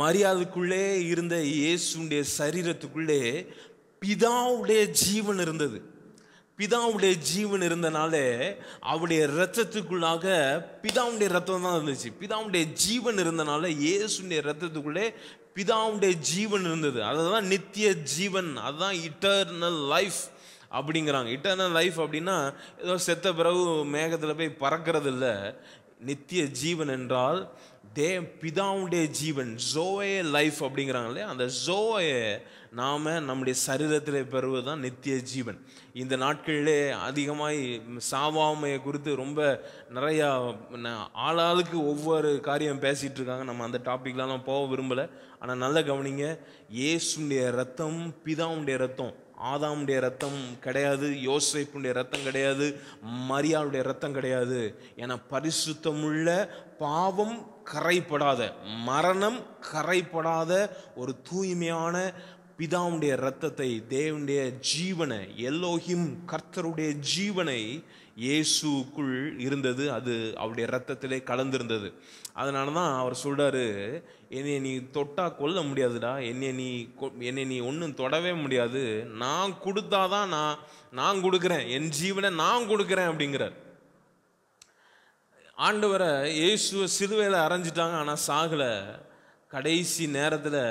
[SPEAKER 1] மரியாதைக்குள்ளே இருந்த இயேசுடைய சரீரத்துக்குள்ளே பிதாவுடைய ஜீவன் இருந்தது பிதாவுடைய ஜீவன் இருந்தனால அவருடைய ரத்தத்துக்குள்ளாக பிதாவுடைய ரத்தம் தான் இருந்துச்சு பிதாவுடைய ஜீவன் இருந்தனால இயேசுடைய ரத்தத்துக்குள்ளே பிதாவுடைய ஜீவன் இருந்தது அதுதான் நித்திய ஜீவன் அதுதான் இட்டர்னல் லைஃப் அப்படிங்கிறாங்க இட்டர்னல் லைஃப் அப்படின்னா ஏதோ செத்த பிறகு மேகத்தில் போய் பறக்கிறது இல்லை நித்திய ஜீவன் என்றால் தே பிதாவுடைய ஜீவன் ஜோயே லைஃப் அப்படிங்கிறாங்களே அந்த ஜோயை நாம் நம்முடைய சரீரத்தில் பெறுவது தான் நித்திய ஜீவன் இந்த நாட்களிலே அதிகமாய் சாவாமையை குறித்து ரொம்ப நிறையா ஆளாளுக்கு ஒவ்வொரு காரியம் பேசிகிட்டு இருக்காங்க நம்ம அந்த டாப்பிக்லாம் போக விரும்பலை ஆனால் நல்லா கவனிங்க இயேசுடைய ரத்தம் பிதாவுடைய ரத்தம் ஆதாமுடைய ரத்தம் கிடையாது யோசைப்புடைய ரத்தம் கிடையாது மரியாளுடைய ரத்தம் கிடையாது என பரிசுத்தமுள்ள பாவம் கரைப்படாத மரணம் கரைப்படாத ஒரு தூய்மையான பிதாவுடைய ரத்தத்தை தேவனுடைய ஜீவனை எல்லோகிம் கர்த்தருடைய ஜீவனை இயேசுக்குள் இருந்தது அது அவருடைய ரத்தத்திலே கலந்திருந்தது அதனால தான் அவர் சொல்கிறாரு என்னை நீ தொட்டா கொல்ல முடியாதுடா என்னை நீ என்னை நீ ஒன்றும் தொடவே முடியாது நான் கொடுத்தாதான் நான் நான் கொடுக்குறேன் என் ஜீவனை நான் கொடுக்குறேன் அப்படிங்கிறார் ஆண்டவரை இயேசுவை சிலுவையில் அரைஞ்சிட்டாங்க ஆனால் சாகலை கடைசி நேரத்தில்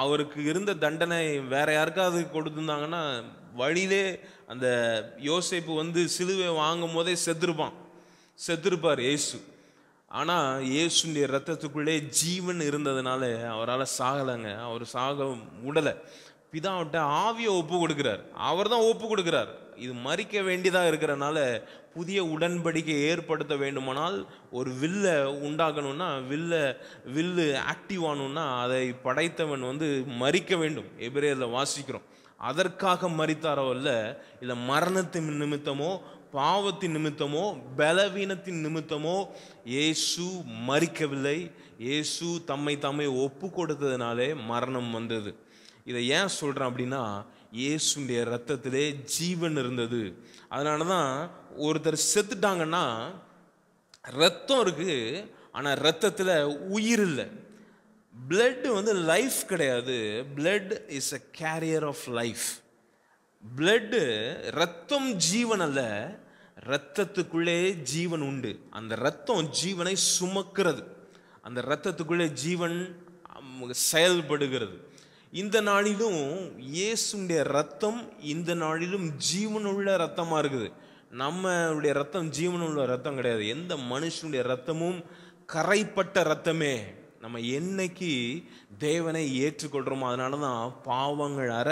[SPEAKER 1] அவருக்கு இருந்த தண்டனை வேற யாருக்காவது கொடுத்துருந்தாங்கன்னா வழியிலே அந்த யோசிப்பு வந்து சிலுவை வாங்கும் போதே செத்துருப்பான் செத்துருப்பார் இயேசு ஆனால் இயேசுடைய ரத்தத்துக்குள்ளே ஜீவன் இருந்ததுனால அவரால் சாகலைங்க அவர் சாக உடலை பிதாவிட்ட ஆவியை ஒப்பு கொடுக்குறார் அவர் தான் ஒப்பு கொடுக்குறார் இது மறிக்க வேண்டியதாக இருக்கிறனால புதிய உடன்படிக்கை ஏற்படுத்த வேண்டுமானால் ஒரு வில்லை உண்டாக்கணும்னா வில்ல வில்லு ஆக்டிவ் ஆகணும்னா அதை படைத்தவன் வந்து மறிக்க வேண்டும் அதில் வாசிக்கிறோம் அதற்காக மறித்தாரோ இல்லை இல்லை மரணத்தின் நிமித்தமோ பாவத்தின் நிமித்தமோ பலவீனத்தின் நிமித்தமோ இயேசு மறிக்கவில்லை இயேசு தம்மை தம்மை ஒப்பு கொடுத்ததுனாலே மரணம் வந்தது இதை ஏன் சொல்கிறேன் அப்படின்னா இயேசுடைய ரத்தத்திலே ஜீவன் இருந்தது அதனால தான் ஒருத்தர் செத்துட்டாங்கன்னா ரத்தம் இருக்குது ஆனால் ரத்தத்தில் உயிர் இல்லை பிளட்டு வந்து லைஃப் கிடையாது blood is a carrier of life blood ரத்தம் ஜீவன் அல்ல ரத்தத்துக்குள்ளே ஜீவன் உண்டு அந்த ரத்தம் ஜீவனை சுமக்கிறது அந்த ரத்தத்துக்குள்ளே ஜீவன் செயல்படுகிறது இந்த நாளிலும் இயேசுடைய ரத்தம் இந்த நாளிலும் ஜீவனுள்ள ரத்தமாக இருக்குது நம்மளுடைய ரத்தம் ஜீவனுள்ள ரத்தம் கிடையாது எந்த மனுஷனுடைய ரத்தமும் கரைப்பட்ட ரத்தமே நம்ம என்னைக்கு தேவனை ஏற்றுக்கொள்கிறோமோ அதனால தான் பாவங்கள் அற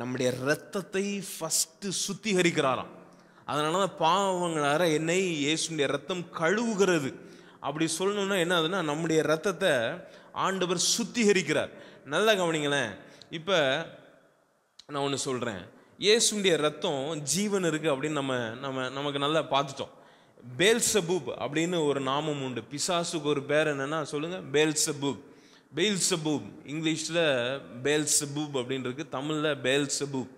[SPEAKER 1] நம்முடைய ரத்தத்தை ஃபஸ்ட்டு சுத்திகரிக்கிறாராம் அதனால தான் பாவங்கள் அற என்னை இயேசுடைய ரத்தம் கழுவுகிறது அப்படி சொல்லணும்னா என்ன ஆகுதுன்னா நம்முடைய ரத்தத்தை ஆண்டவர் சுத்திகரிக்கிறார் நல்லா கவனிங்களேன் இப்போ நான் ஒன்று சொல்கிறேன் இயேசுடைய ரத்தம் ஜீவன் இருக்குது அப்படின்னு நம்ம நம்ம நமக்கு நல்லா பார்த்துட்டோம் பேல்சபூப் அப்படின்னு ஒரு நாமம் உண்டு பிசாசுக்கு ஒரு பேர் என்னென்னா சொல்லுங்கள் பேல்சபூப் பேல்சபூப் இங்கிலீஷில் பேல்சபூப் அப்படின்னு இருக்குது தமிழில் பேல்சபூப்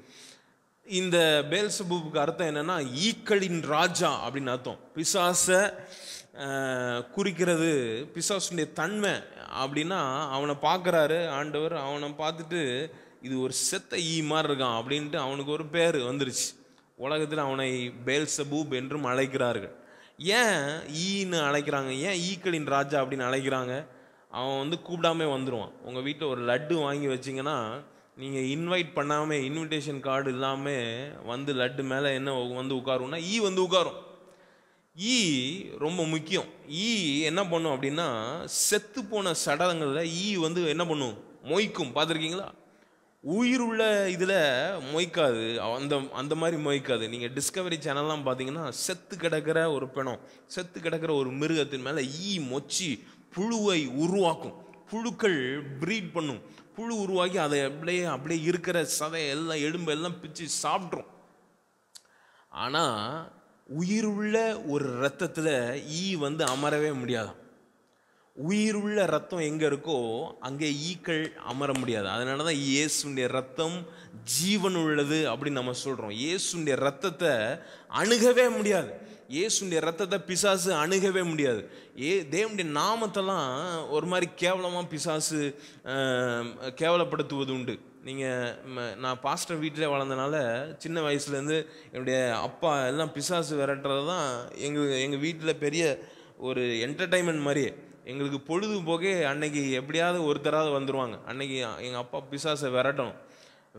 [SPEAKER 1] இந்த பேல்சபூப்புக்கு அர்த்தம் என்னென்னா ஈக்களின் ராஜா அப்படின்னு அர்த்தம் பிசாசை குறிக்கிறது பிசாசுடைய தன்மை அப்படின்னா அவனை பார்க்குறாரு ஆண்டவர் அவனை பார்த்துட்டு இது ஒரு செத்த ஈ மாதிரி இருக்கான் அப்படின்ட்டு அவனுக்கு ஒரு பேர் வந்துருச்சு உலகத்தில் அவனை பேல்சபூப் என்றும் அழைக்கிறார்கள் ஏன் ஈன்னு அழைக்கிறாங்க ஏன் ஈக்களின் ராஜா அப்படின்னு அழைக்கிறாங்க அவன் வந்து கூப்பிடாமே வந்துடுவான் உங்கள் வீட்டில் ஒரு லட்டு வாங்கி வச்சிங்கன்னா நீங்கள் இன்வைட் பண்ணாமல் இன்விடேஷன் கார்டு இல்லாமல் வந்து லட்டு மேலே என்ன வந்து உட்காருன்னா ஈ வந்து உட்காரும் ஈ ரொம்ப முக்கியம் ஈ என்ன பண்ணும் அப்படின்னா செத்து போன சடலங்களில் ஈ வந்து என்ன பண்ணும் மொய்க்கும் பார்த்துருக்கீங்களா உயிர் உள்ள இதில் மொய்க்காது அந்த அந்த மாதிரி மொய்க்காது நீங்கள் டிஸ்கவரி சேனல்லாம் பார்த்தீங்கன்னா செத்து கிடக்கிற ஒரு பிணம் செத்து கிடக்கிற ஒரு மிருகத்தின் மேலே ஈ மொச்சி புழுவை உருவாக்கும் புழுக்கள் ப்ரீட் பண்ணும் புழு உருவாக்கி அதை அப்படியே அப்படியே இருக்கிற சதை எல்லாம் எலும்பு எல்லாம் பிச்சு சாப்பிட்ரும் ஆனால் உயிருள்ள ஒரு ரத்தத்தில் ஈ வந்து அமரவே முடியாது உயிருள்ள ரத்தம் எங்கே இருக்கோ அங்கே ஈக்கள் அமர முடியாது அதனால தான் இயேசுடைய ரத்தம் ஜீவன் உள்ளது அப்படின்னு நம்ம சொல்கிறோம் இயேசுடைய ரத்தத்தை அணுகவே முடியாது இயேசுடைய ரத்தத்தை பிசாசு அணுகவே முடியாது ஏ தேவனுடைய நாமத்தெல்லாம் ஒரு மாதிரி கேவலமாக பிசாசு கேவலப்படுத்துவது உண்டு நீங்கள் நான் பாஸ்டர் வீட்டில் வளர்ந்தனால சின்ன வயசுலேருந்து என்னுடைய அப்பா எல்லாம் பிசாசு விரட்டுறது தான் எங்கள் எங்கள் வீட்டில் பெரிய ஒரு என்டர்டைன்மெண்ட் மாதிரியே எங்களுக்கு பொழுதுபோக்கே அன்னைக்கு எப்படியாவது ஒருத்தராவது வந்துடுவாங்க அன்னைக்கு எங்கள் அப்பா பிசாசை விரட்டணும்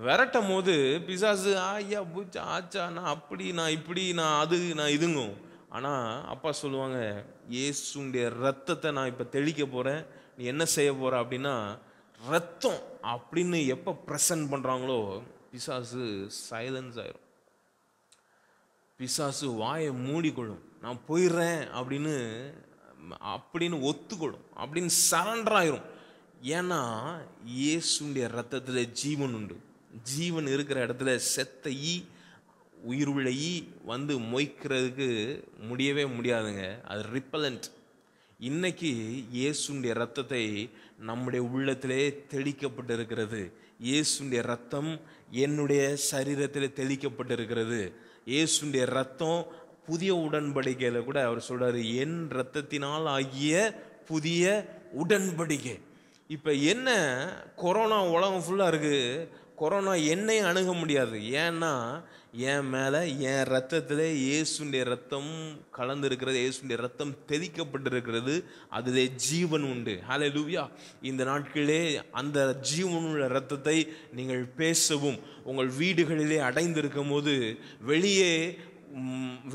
[SPEAKER 1] விரட்டும் போது பிசாசு ஐயா பூச்சா ஆச்சா நான் அப்படி நான் இப்படி நான் அது நான் இதுங்கும் ஆனால் அப்பா சொல்லுவாங்க இயேசுடைய ரத்தத்தை நான் இப்போ தெளிக்க போகிறேன் நீ என்ன செய்ய போகிற அப்படின்னா ரத்தம் அப்படின்னு எப்போ ப்ரெசன்ட் பண்ணுறாங்களோ பிசாசு சைலன்ஸ் ஆயிரும் பிசாசு வாயை மூடிக்கொள்ளும் நான் போயிடுறேன் அப்படின்னு அப்படின்னு ஒத்துக்கொள்ளும் அப்படின்னு சரண்டர் ஆயிரும் ஏன்னா இயேசுடைய ரத்தத்தில் ஜீவன் உண்டு ஜீவன் இருக்கிற இடத்துல செத்த ஈ உயிர் உள்ள ஈ வந்து மொய்க்கிறதுக்கு முடியவே முடியாதுங்க அது ரிப்பலண்ட் இன்னைக்கு இயேசுடைய ரத்தத்தை நம்முடைய உள்ளத்திலே தெளிக்கப்பட்டிருக்கிறது இயேசுடைய ரத்தம் என்னுடைய சரீரத்தில் தெளிக்கப்பட்டிருக்கிறது இயேசுடைய ரத்தம் புதிய உடன்படிக்கையில் கூட அவர் சொல்கிறார் என் ரத்தத்தினால் ஆகிய புதிய உடன்படிக்கை இப்போ என்ன கொரோனா உலகம் ஃபுல்லாக இருக்குது கொரோனா என்னையும் அணுக முடியாது ஏன்னா என் மேலே என் ரத்தத்தில் இயேசுடைய ரத்தம் கலந்துருக்கிறது இயேசுடைய ரத்தம் தெதிக்கப்பட்டிருக்கிறது அதிலே ஜீவன் உண்டு ஹலே லூவியா இந்த நாட்களிலே அந்த ஜீவனுள்ள ரத்தத்தை நீங்கள் பேசவும் உங்கள் வீடுகளிலே அடைந்திருக்கும் போது வெளியே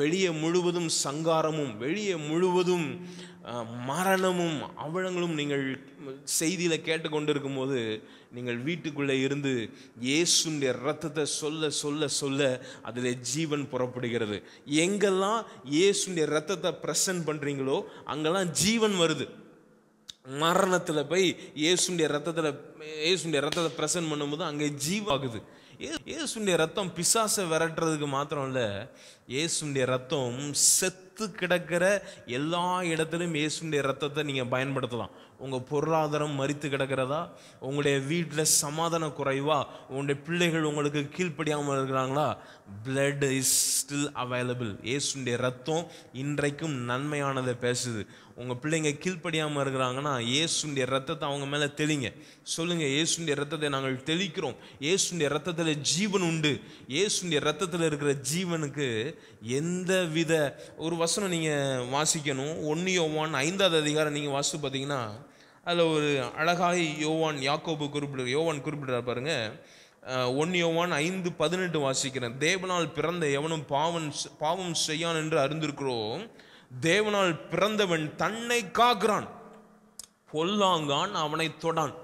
[SPEAKER 1] வெளியே முழுவதும் சங்காரமும் வெளியே முழுவதும் மரணமும் அவலங்களும் நீங்கள் செய்தியில் கேட்டுக்கொண்டிருக்கும் போது நீங்கள் வீட்டுக்குள்ளே இருந்து இயேசுடைய ரத்தத்தை சொல்ல சொல்ல சொல்ல அதில் ஜீவன் புறப்படுகிறது எங்கெல்லாம் இயேசுடைய ரத்தத்தை பிரசன் பண்ணுறீங்களோ அங்கெல்லாம் ஜீவன் வருது மரணத்தில் போய் இயேசுடைய ரத்தத்தில் இயேசுடைய ரத்தத்தை பிரசன் பண்ணும்போது அங்கே ஜீவாகுது இயேசுடைய ரத்தம் பிசாசை விரட்டுறதுக்கு மாத்திரம் இல்லை இயேசுடைய ரத்தம் செத் செத்து கிடக்கிற எல்லா இடத்துலையும் இயேசுடைய ரத்தத்தை நீங்கள் பயன்படுத்தலாம் உங்கள் பொருளாதாரம் மறித்து கிடக்கிறதா உங்களுடைய வீட்டில் சமாதான குறைவா உங்களுடைய பிள்ளைகள் உங்களுக்கு கீழ்ப்படியாமல் இருக்கிறாங்களா பிளட் இஸ் ஸ்டில் அவைலபிள் இயேசுடைய ரத்தம் இன்றைக்கும் நன்மையானதை பேசுது உங்கள் பிள்ளைங்க கீழ்ப்படியாமல் இருக்கிறாங்கன்னா இயேசுடைய ரத்தத்தை அவங்க மேலே தெளிங்க சொல்லுங்கள் இயேசுடைய ரத்தத்தை நாங்கள் தெளிக்கிறோம் இயேசுடைய ரத்தத்தில் ஜீவன் உண்டு இயேசுடைய ரத்தத்தில் இருக்கிற ஜீவனுக்கு எந்த வித ஒரு வச வசனம் நீங்கள் வாசிக்கணும் ஒன்று யோவான் ஐந்தாவது அதிகாரம் நீங்கள் வாசித்து பார்த்தீங்கன்னா அதில் ஒரு அழகாக யோவான் யாக்கோபு குறிப்பிடுற யோவான் குறிப்பிடுறார் பாருங்கள் ஒன்று யோவான் ஐந்து பதினெட்டு வாசிக்கிறேன் தேவனால் பிறந்த எவனும் பாவம் பாவம் செய்யான் என்று அறிந்திருக்கிறோம் தேவனால் பிறந்தவன் தன்னை காக்கிறான் பொல்லாங்கான் அவனை தொடான்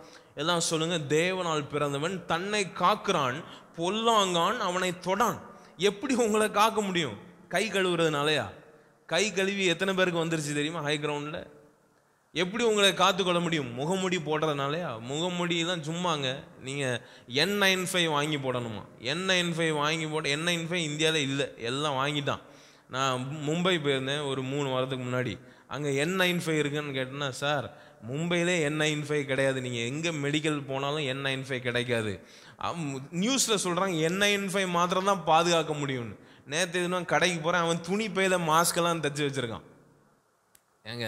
[SPEAKER 1] எல்லாம் சொல்லுங்க தேவனால் பிறந்தவன் தன்னை காக்கிறான் பொல்லாங்கான் அவனை தொடான் எப்படி உங்களை காக்க முடியும் கை கழுவுறதுனாலயா கை கழுவி எத்தனை பேருக்கு வந்துருச்சு தெரியுமா ஹை கிரவுண்டில் எப்படி உங்களை காத்துக்கொள்ள முடியும் முகமுடி போடுறதுனாலயா முகமுடி தான் சும்மாங்க நீங்கள் என் நைன் ஃபைவ் வாங்கி போடணுமா என் நைன் ஃபைவ் வாங்கி போட என் நைன் ஃபைவ் இந்தியாவில் இல்லை எல்லாம் வாங்கிட்டான் நான் மும்பை போயிருந்தேன் ஒரு மூணு வாரத்துக்கு முன்னாடி அங்கே என் நைன் ஃபைவ் இருக்குன்னு கேட்டேன்னா சார் மும்பையிலே என் நைன் ஃபைவ் கிடையாது நீங்கள் எங்கே மெடிக்கல் போனாலும் என் நைன் ஃபைவ் கிடைக்காது நியூஸில் சொல்கிறாங்க என் நைன் ஃபைவ் மாத்திரம் தான் பாதுகாக்க முடியும்னு நேற்று இன்னும் கடைக்கு போகிறேன் அவன் துணி பையில மாஸ்க்கெல்லாம் தைச்சி வச்சுருக்கான் ஏங்க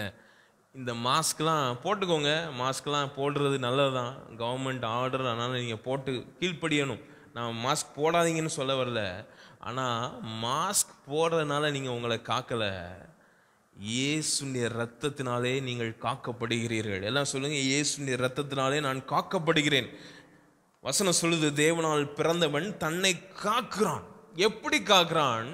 [SPEAKER 1] இந்த மாஸ்க்லாம் போட்டுக்கோங்க மாஸ்க்லாம் போடுறது நல்லது தான் கவர்மெண்ட் ஆர்டர் அதனால் நீங்கள் போட்டு கீழ்ப்படியணும் நான் மாஸ்க் போடாதீங்கன்னு சொல்ல வரல ஆனால் மாஸ்க் போடுறதுனால நீங்கள் உங்களை காக்கலை இயேசுடைய ரத்தத்தினாலே நீங்கள் காக்கப்படுகிறீர்கள் எல்லாம் சொல்லுங்கள் இயேசுடைய ரத்தத்தினாலே நான் காக்கப்படுகிறேன் வசனம் சொல்லுது தேவனால் பிறந்தவன் தன்னை காக்கிறான் எப்படி காக்குறான்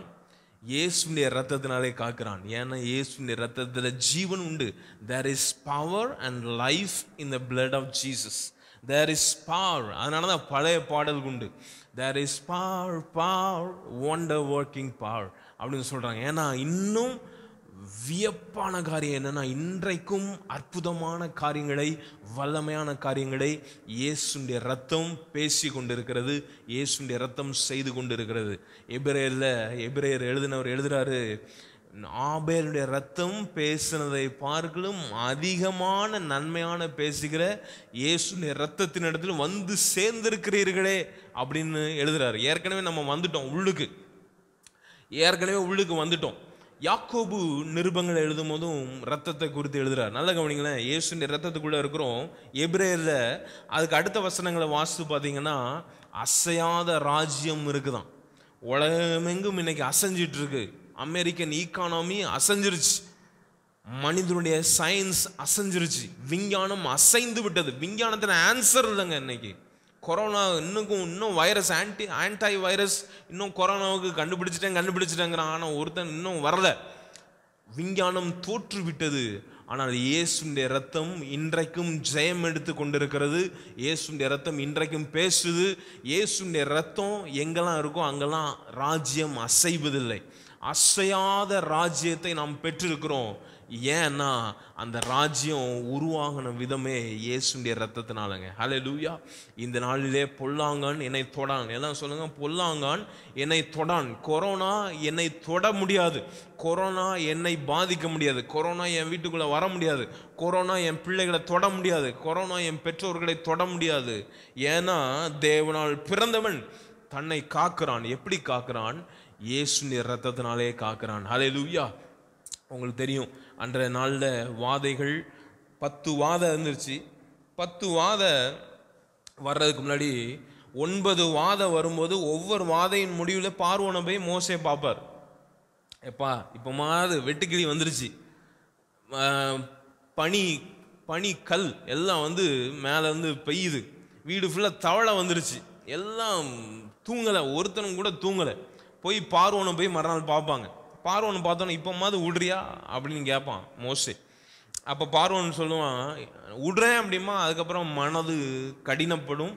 [SPEAKER 1] இயேசுடைய ரத்தத்தினாலே காக்குறான் ஏன்னா இயேசுடைய ரத்தத்தில் ஜீவன் உண்டு there is power and life in the blood of Jesus there is power அதனால தான் பழைய பாடல் உண்டு there is power power wonder working power அப்படின்னு சொல்கிறாங்க ஏன்னா இன்னும் வியப்பான காரியம் என்னன்னா இன்றைக்கும் அற்புதமான காரியங்களை வல்லமையான காரியங்களை இயேசுடைய ரத்தம் பேசி கொண்டிருக்கிறது இயேசுடைய ரத்தம் செய்து கொண்டிருக்கிறது எபிரேயரில் எபிரேயர் எழுதினவர் எழுதுகிறாரு ஆபேருடைய ரத்தம் பேசினதை பார்க்கலும் அதிகமான நன்மையான பேசுகிற இயேசுடைய ரத்தத்தின் இடத்துல வந்து சேர்ந்திருக்கிறீர்களே அப்படின்னு எழுதுகிறாரு ஏற்கனவே நம்ம வந்துட்டோம் உள்ளுக்கு ஏற்கனவே உள்ளுக்கு வந்துட்டோம் யாக்கோபு நிருபங்களை எழுதும் போதும் ரத்தத்தை குறித்து எழுதுறார் நல்ல கவனிங்களேன் இயேசுடைய ரத்தத்துக்குள்ளே இருக்கிறோம் எப்ரேல அதுக்கு அடுத்த வசனங்களை வாசித்து பார்த்தீங்கன்னா அசையாத ராஜ்யம் இருக்குதான் உலகமெங்கும் இன்னைக்கு அசைஞ்சிட்டு இருக்கு அமெரிக்கன் ஈக்கானமி அசைஞ்சிருச்சு மனிதனுடைய சயின்ஸ் அசைஞ்சிருச்சு விஞ்ஞானம் அசைந்து விட்டது விஞ்ஞானத்தின் ஆன்சர் இல்லைங்க இன்னைக்கு கொரோனா இன்னுக்கும் இன்னும் வைரஸ் ஆன்டி ஆன்டை வைரஸ் இன்னும் கொரோனாவுக்கு கண்டுபிடிச்சிட்டேன் கண்டுபிடிச்சிட்டேங்கிறான் ஆனால் ஒருத்தன் இன்னும் வரல விஞ்ஞானம் தோற்றுவிட்டது ஆனால் இயேசுடைய ரத்தம் இன்றைக்கும் ஜெயம் எடுத்து கொண்டிருக்கிறது இயேசுடைய ரத்தம் இன்றைக்கும் பேசுது இயேசுடைய ரத்தம் எங்கெல்லாம் இருக்கோ அங்கெல்லாம் ராஜ்யம் அசைவதில்லை அசையாத ராஜ்யத்தை நாம் பெற்றிருக்கிறோம் ஏன்னா அந்த ராஜ்யம் உருவாகின விதமே இயேசுடைய ரத்தத்தினாலங்க ஹலே லூயா இந்த நாளிலே பொல்லாங்கான் என்னை தொடான் எல்லாம் சொல்லுங்க பொல்லாங்கான் என்னை தொடான் கொரோனா என்னை தொட முடியாது கொரோனா என்னை பாதிக்க முடியாது கொரோனா என் வீட்டுக்குள்ளே வர முடியாது கொரோனா என் பிள்ளைகளை தொட முடியாது கொரோனா என் பெற்றோர்களை தொட முடியாது ஏன்னா தேவனால் பிறந்தவன் தன்னை காக்கிறான் எப்படி காக்கிறான் இயேசுடைய ரத்தத்தினாலே காக்கிறான் ஹலே லூயா உங்களுக்கு தெரியும் அன்றைய நாளில் வாதைகள் பத்து வாதை இருந்துருச்சு பத்து வாதை வர்றதுக்கு முன்னாடி ஒன்பது வாதம் வரும்போது ஒவ்வொரு வாதையின் முடிவில் பார்வனை போய் மோசே பார்ப்பார் எப்பா இப்போ மாது வெட்டுக்கிளி வந்துருச்சு பனி பனி கல் எல்லாம் வந்து மேலே வந்து பெய்யுது வீடு ஃபுல்லாக தவளை வந்துருச்சு எல்லாம் தூங்கலை ஒருத்தனும் கூட தூங்கலை போய் பார்வனை போய் மறுநாள் பார்ப்பாங்க பார்வன் பார்த்தோன்னே இப்போ மாதிரி விடுறியா அப்படின்னு கேட்பான் மோஸ்ட்லி அப்போ பார்வன் சொல்லுவான் விடுறேன் அப்படிமா அதுக்கப்புறம் மனது கடினப்படும்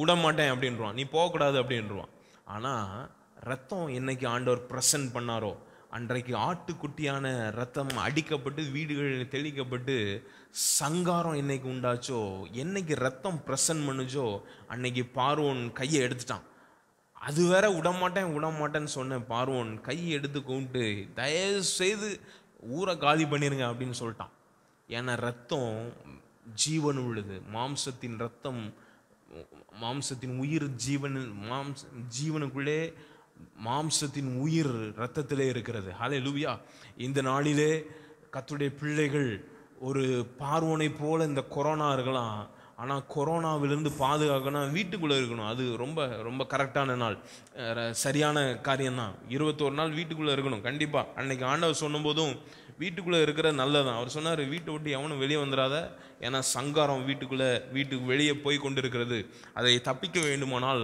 [SPEAKER 1] விட மாட்டேன் அப்படின்றான் நீ போகக்கூடாது அப்படின்றான் ஆனால் ரத்தம் என்னைக்கு ஆண்டவர் ப்ரெசன்ட் பண்ணாரோ அன்றைக்கு ஆட்டுக்குட்டியான ரத்தம் அடிக்கப்பட்டு வீடுகளில் தெளிக்கப்பட்டு சங்காரம் என்னைக்கு உண்டாச்சோ என்னைக்கு ரத்தம் ப்ரெசன்ட் பண்ணுச்சோ அன்னைக்கு பார்வன் கையை எடுத்துட்டான் அது வேற விடமாட்டேன் விடமாட்டேன்னு சொன்னேன் பார்வோன் கை எடுத்து கூப்பிட்டு தயவு செய்து ஊரை காலி பண்ணிடுங்க அப்படின்னு சொல்லிட்டான் ஏன்னா ரத்தம் ஜீவன் உள்ளது மாம்சத்தின் ரத்தம் மாம்சத்தின் உயிர் ஜீவன் மாம்ச ஜீவனுக்குள்ளே மாம்சத்தின் உயிர் ரத்தத்திலே இருக்கிறது ஹலே லூவியா இந்த நாளிலே கத்துடைய பிள்ளைகள் ஒரு பார்வோனை போல இந்த கொரோனா இருக்கலாம் ஆனால் கொரோனாவிலிருந்து பாதுகாக்கணும் வீட்டுக்குள்ளே இருக்கணும் அது ரொம்ப ரொம்ப கரெக்டான நாள் சரியான காரியம்தான் இருபத்தோரு நாள் வீட்டுக்குள்ளே இருக்கணும் கண்டிப்பாக அன்னைக்கு ஆண்டவர் சொன்னபோதும் வீட்டுக்குள்ளே இருக்கிற நல்லதான் அவர் சொன்னார் வீட்டை விட்டு எவனும் வெளியே வந்துடாத ஏன்னா சங்காரம் வீட்டுக்குள்ளே வீட்டுக்கு வெளியே போய் கொண்டு இருக்கிறது அதை தப்பிக்க வேண்டுமானால்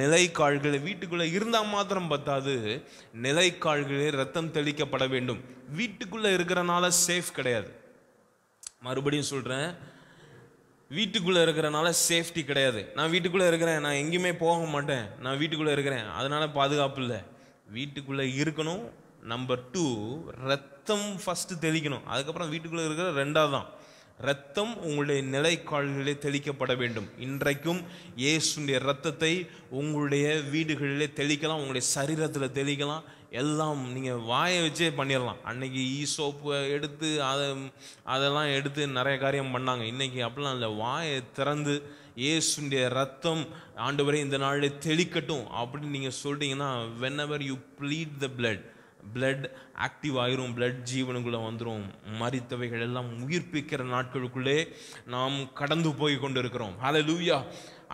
[SPEAKER 1] நிலைக்கால்களை வீட்டுக்குள்ளே இருந்தால் மாத்திரம் பத்தாது நிலைக்கால்களே ரத்தம் தெளிக்கப்பட வேண்டும் வீட்டுக்குள்ளே இருக்கிறனால சேஃப் கிடையாது மறுபடியும் சொல்கிறேன் வீட்டுக்குள்ளே இருக்கிறனால சேஃப்டி கிடையாது நான் வீட்டுக்குள்ளே இருக்கிறேன் நான் எங்கேயுமே போக மாட்டேன் நான் வீட்டுக்குள்ளே இருக்கிறேன் அதனால் பாதுகாப்பு இல்லை வீட்டுக்குள்ளே இருக்கணும் நம்பர் டூ ரத்தம் ஃபஸ்ட்டு தெளிக்கணும் அதுக்கப்புறம் வீட்டுக்குள்ளே இருக்கிற ரெண்டாவது தான் ரத்தம் உங்களுடைய நிலைக்கால்களிலே தெளிக்கப்பட வேண்டும் இன்றைக்கும் இயேசுடைய ரத்தத்தை உங்களுடைய வீடுகளிலே தெளிக்கலாம் உங்களுடைய சரீரத்தில் தெளிக்கலாம் எல்லாம் நீங்கள் வாயை வச்சே பண்ணிடலாம் அன்னைக்கு ஈ சோப்பு எடுத்து அதை அதெல்லாம் எடுத்து நிறைய காரியம் பண்ணாங்க இன்றைக்கி அப்படிலாம் இல்லை வாயை திறந்து ஏசுடைய ரத்தம் ஆண்டு வரை இந்த நாளில் தெளிக்கட்டும் அப்படின்னு நீங்கள் சொல்லிட்டீங்கன்னா whenever you bleed the blood blood active ஆயிரும் பிளட் ஜீவனுக்குள்ளே வந்துடும் மறித்தவைகள் எல்லாம் உயிர்ப்பிக்கிற நாட்களுக்குள்ளே நாம் கடந்து போய் கொண்டு இருக்கிறோம் ஹலோ லூயா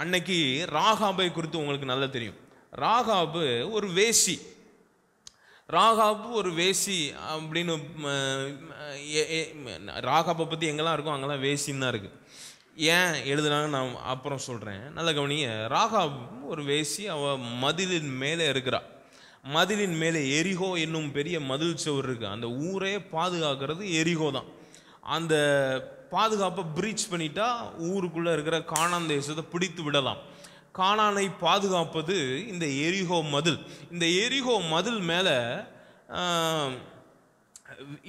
[SPEAKER 1] அன்னைக்கு ராகாபை குறித்து உங்களுக்கு நல்லா தெரியும் ராகாபு ஒரு வேசி ராகாபு ஒரு வேசி அப்படின்னு ராகாபை பற்றி எங்கெல்லாம் இருக்கோ அங்கெல்லாம் வேசின்னு தான் இருக்குது ஏன் எழுதுனாங்கன்னு நான் அப்புறம் சொல்கிறேன் நல்ல கவனிங்க ராகாப் ஒரு வேசி அவள் மதிலின் மேலே இருக்கிறா மதிலின் மேலே எரிகோ என்னும் பெரிய மதில் சுவர் இருக்குது அந்த ஊரே பாதுகாக்கிறது எரிகோ தான் அந்த பாதுகாப்பை பிரீச் பண்ணிட்டா ஊருக்குள்ளே இருக்கிற காணாந்தேசத்தை பிடித்து விடலாம் காணானை பாதுகாப்பது இந்த எரிகோ மதில் இந்த எரிகோ மதில் மேலே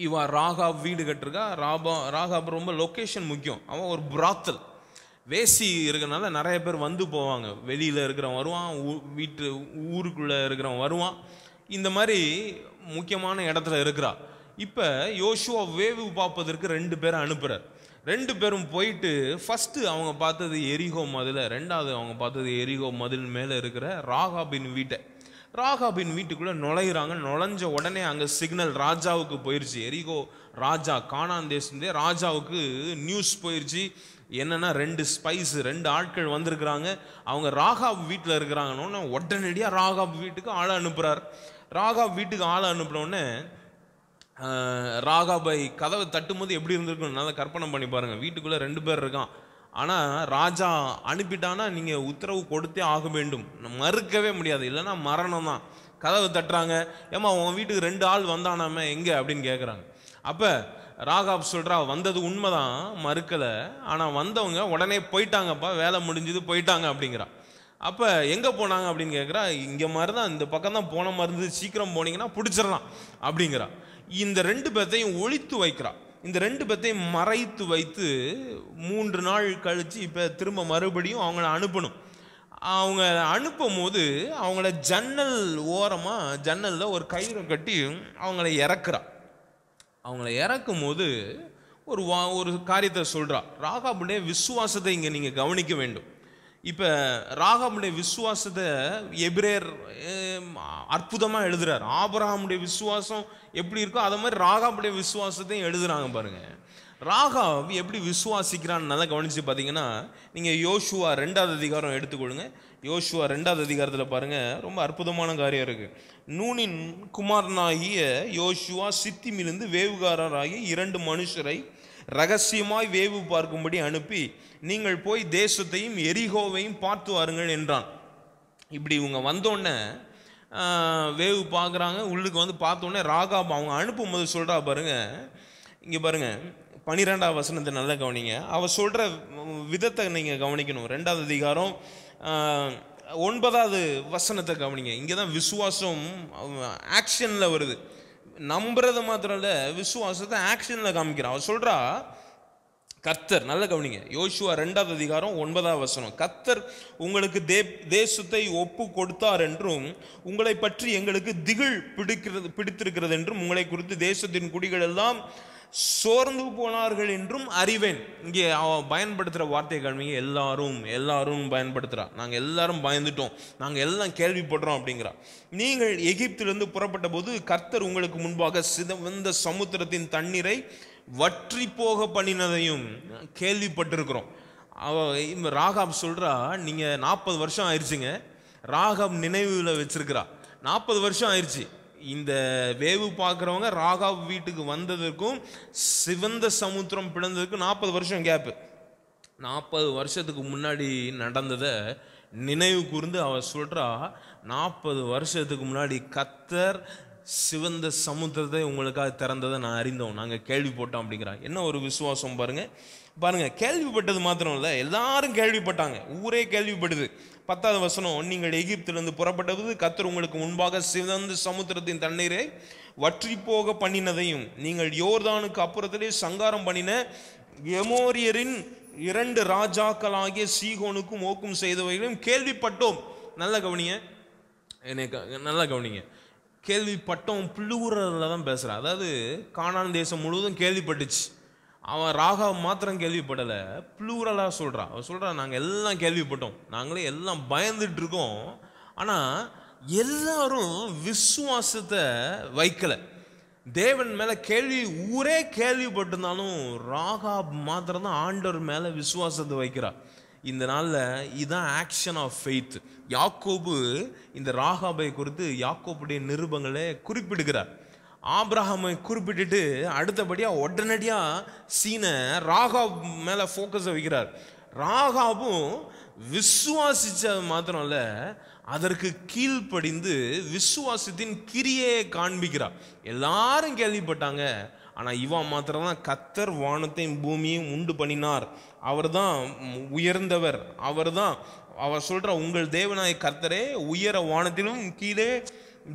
[SPEAKER 1] இவா ராகா வீடு கட்டிருக்கா ராபா ராகாப் ரொம்ப லொக்கேஷன் முக்கியம் அவன் ஒரு பிராத்தல் வேசி இருக்கிறனால நிறைய பேர் வந்து போவாங்க வெளியில் இருக்கிறவன் வருவான் ஊ வீட்டு ஊருக்குள்ளே இருக்கிறவன் வருவான் இந்த மாதிரி முக்கியமான இடத்துல இருக்கிறா இப்போ யோசுவா வேவு பார்ப்பதற்கு ரெண்டு பேரை அனுப்புகிறார் ரெண்டு பேரும் போயிட்டு ஃபஸ்ட்டு அவங்க பார்த்தது எரிகோ மதில் ரெண்டாவது அவங்க பார்த்தது எரிகோ மதில் மேலே இருக்கிற ராகாபின் வீட்டை ராகாபின் வீட்டுக்குள்ளே நுழையிறாங்க நுழைஞ்ச உடனே அங்கே சிக்னல் ராஜாவுக்கு போயிடுச்சு எரிகோ ராஜா காணான் தேசந்தே ராஜாவுக்கு நியூஸ் போயிடுச்சு என்னென்னா ரெண்டு ஸ்பைஸ் ரெண்டு ஆட்கள் வந்திருக்கிறாங்க அவங்க ராகாப் வீட்டில் இருக்கிறாங்கன்னு உடனடியாக ராகாப் வீட்டுக்கு ஆளை அனுப்புகிறார் ராகாப் வீட்டுக்கு ஆளை அனுப்பினோடனே ராகாபாய் கதவை தட்டும் போது எப்படி இருந்திருக்கும் நல்லா கற்பனை பண்ணி பாருங்கள் வீட்டுக்குள்ளே ரெண்டு பேர் இருக்கான் ஆனால் ராஜா அனுப்பிட்டானா நீங்கள் உத்தரவு கொடுத்தே ஆக வேண்டும் மறுக்கவே முடியாது இல்லைன்னா மரணம் தான் கதவை தட்டுறாங்க ஏமா உன் வீட்டுக்கு ரெண்டு ஆள் வந்தானாம எங்கே அப்படின்னு கேட்குறாங்க அப்போ ராகாப் சொல்கிறா வந்தது உண்மைதான் மறுக்கலை ஆனால் வந்தவங்க உடனே போயிட்டாங்கப்பா வேலை முடிஞ்சது போயிட்டாங்க அப்படிங்கிறா அப்போ எங்கே போனாங்க அப்படின்னு கேட்குறா இங்கே மாதிரி தான் இந்த பக்கம் தான் போன மருந்து சீக்கிரம் போனீங்கன்னா பிடிச்சிடலாம் அப்படிங்கிறா இந்த ரெண்டு பேர்த்தையும் ஒழித்து வைக்கிறான் இந்த ரெண்டு பேர்த்தையும் மறைத்து வைத்து மூன்று நாள் கழித்து இப்போ திரும்ப மறுபடியும் அவங்கள அனுப்பணும் அவங்க அனுப்பும் போது அவங்கள ஜன்னல் ஓரமாக ஜன்னலில் ஒரு கயிறு கட்டி அவங்கள இறக்குறா அவங்கள இறக்கும் போது ஒரு வா ஒரு காரியத்தை சொல்கிறா ராகாபுடைய விசுவாசத்தை இங்கே நீங்கள் கவனிக்க வேண்டும் இப்போ ராகமுடைய விசுவாசத்தை எபிரேர் அற்புதமாக எழுதுறாரு ஆபரகமுடைய விசுவாசம் எப்படி இருக்கோ அதை மாதிரி ராகாவுடைய விசுவாசத்தையும் எழுதுறாங்க பாருங்கள் ராகாவ் எப்படி விசுவாசிக்கிறான்னு நல்லா கவனித்து பார்த்தீங்கன்னா நீங்கள் யோசுவா ரெண்டாவது அதிகாரம் எடுத்துக்கொள்ளுங்க யோசுவா ரெண்டாவது அதிகாரத்தில் பாருங்கள் ரொம்ப அற்புதமான காரியம் இருக்குது நூனின் குமாரனாகிய யோசுவா மிலிருந்து வேவுகாரராகிய இரண்டு மனுஷரை ரகசியமாய் வேவு பார்க்கும்படி அனுப்பி நீங்கள் போய் தேசத்தையும் எரிகோவையும் பார்த்து வாருங்கள் என்றான் இப்படி இவங்க வந்தோடனே வேவு பார்க்குறாங்க உள்ளுக்கு வந்து பார்த்தோன்னே ராகாப் அவங்க அனுப்பும் போது சொல்கிறா பாருங்கள் இங்கே பாருங்கள் பன்னிரெண்டாவது வசனத்தை நல்லா கவனிங்க அவள் சொல்கிற விதத்தை நீங்கள் கவனிக்கணும் ரெண்டாவது அதிகாரம் ஒன்பதாவது வசனத்தை கவனிங்க இங்கே தான் விசுவாசம் ஆக்ஷனில் வருது நம்புறது மாத்திரம் இல்லை விசுவாசத்தை ஆக்ஷனில் காமிக்கிறான் அவர் சொல்கிறா கர்த்தர் நல்ல கவனிங்க யோசுவா ரெண்டாவது அதிகாரம் ஒன்பதாவது வசனம் கர்த்தர் உங்களுக்கு தே தேசத்தை ஒப்பு கொடுத்தார் என்றும் உங்களை பற்றி எங்களுக்கு திகில் பிடிக்கிறது பிடித்திருக்கிறது என்றும் உங்களை குறித்து தேசத்தின் குடிகள் எல்லாம் சோர்ந்து போனார்கள் என்றும் அறிவேன் இங்கே அவன் பயன்படுத்துகிற வார்த்தை மிக எல்லாரும் எல்லாரும் பயன்படுத்துகிறா நாங்கள் எல்லாரும் பயந்துட்டோம் நாங்கள் எல்லாம் கேள்விப்படுறோம் அப்படிங்கிறா நீங்கள் எகிப்திலிருந்து புறப்பட்ட போது கர்த்தர் உங்களுக்கு முன்பாக சிதவந்த சமுத்திரத்தின் தண்ணீரை வற்றி போக பண்ணினதையும் கேள்விப்பட்டிருக்கிறோம் அவ ராகாப் சொல்கிறா நீங்கள் நாற்பது வருஷம் ஆயிடுச்சுங்க ராகாப் நினைவில் வச்சிருக்கிறா நாற்பது வருஷம் ஆயிடுச்சு இந்த வேவு பார்க்குறவங்க ராகாவ் வீட்டுக்கு வந்ததற்கும் சிவந்த சமுத்திரம் பிளந்ததுக்கும் நாற்பது வருஷம் கேப்பு நாற்பது வருஷத்துக்கு முன்னாடி நடந்ததை நினைவு கூர்ந்து அவர் சொல்கிறா நாற்பது வருஷத்துக்கு முன்னாடி கத்தர் சிவந்த சமுத்திரத்தை உங்களுக்காக திறந்ததை நான் அறிந்தோம் நாங்கள் கேள்விப்பட்டோம் அப்படிங்கிறா என்ன ஒரு விசுவாசம் பாருங்கள் பாருங்கள் கேள்விப்பட்டது மாத்திரம் இல்லை எல்லாரும் கேள்விப்பட்டாங்க ஊரே கேள்விப்படுது பத்தாவது வசனம் நீங்கள் எகிப்திலிருந்து புறப்பட்டது கத்தர் உங்களுக்கு முன்பாக சிவந்த சமுத்திரத்தின் தண்ணீரை வற்றி போக பண்ணினதையும் நீங்கள் யோர்தானுக்கு அப்புறத்திலே சங்காரம் பண்ணின எமோரியரின் இரண்டு ராஜாக்களாகிய சீகோனுக்கும் ஓக்கும் செய்தவைகளையும் கேள்விப்பட்டோம் நல்ல கவனிங்க எனக்கு நல்ல கவனிங்க கேள்விப்பட்டோம் புழுகுறதுல தான் பேசுகிறேன் அதாவது காணான் தேசம் முழுவதும் கேள்விப்பட்டுச்சு அவன் ராகா மாத்திரம் கேள்விப்படலை ப்ளூரலாக சொல்கிறான் அவன் சொல்கிறான் நாங்கள் எல்லாம் கேள்விப்பட்டோம் நாங்களே எல்லாம் பயந்துட்டுருக்கோம் ஆனால் எல்லாரும் விசுவாசத்தை வைக்கலை தேவன் மேலே கேள்வி ஊரே கேள்விப்பட்டிருந்தாலும் ராகா மாத்திரம் தான் ஆண்டவர் மேலே விசுவாசத்தை வைக்கிறா இந்த நாளில் இதுதான் ஆக்ஷன் ஆஃப் ஃபெய்த் யாக்கோபு இந்த ராகாபை குறித்து யாக்கோபுடைய நிருபங்களை குறிப்பிடுகிறார் ஆப்ரஹாமை குறிப்பிட்டுட்டு அடுத்தபடியாக உடனடியாக சீனை ராகா மேலே ஃபோக்கஸை வைக்கிறார் ராகாவும் விசுவாசித்த மாத்திரம் இல்லை அதற்கு கீழ்ப்படிந்து விசுவாசத்தின் கிரியை காண்பிக்கிறார் எல்லாரும் கேள்விப்பட்டாங்க ஆனால் இவன் மாத்திரம் தான் கத்தர் வானத்தையும் பூமியையும் உண்டு பண்ணினார் அவர் தான் உயர்ந்தவர் அவர் தான் அவர் சொல்கிற உங்கள் தேவநாய கர்த்தரே உயர வானத்திலும் கீழே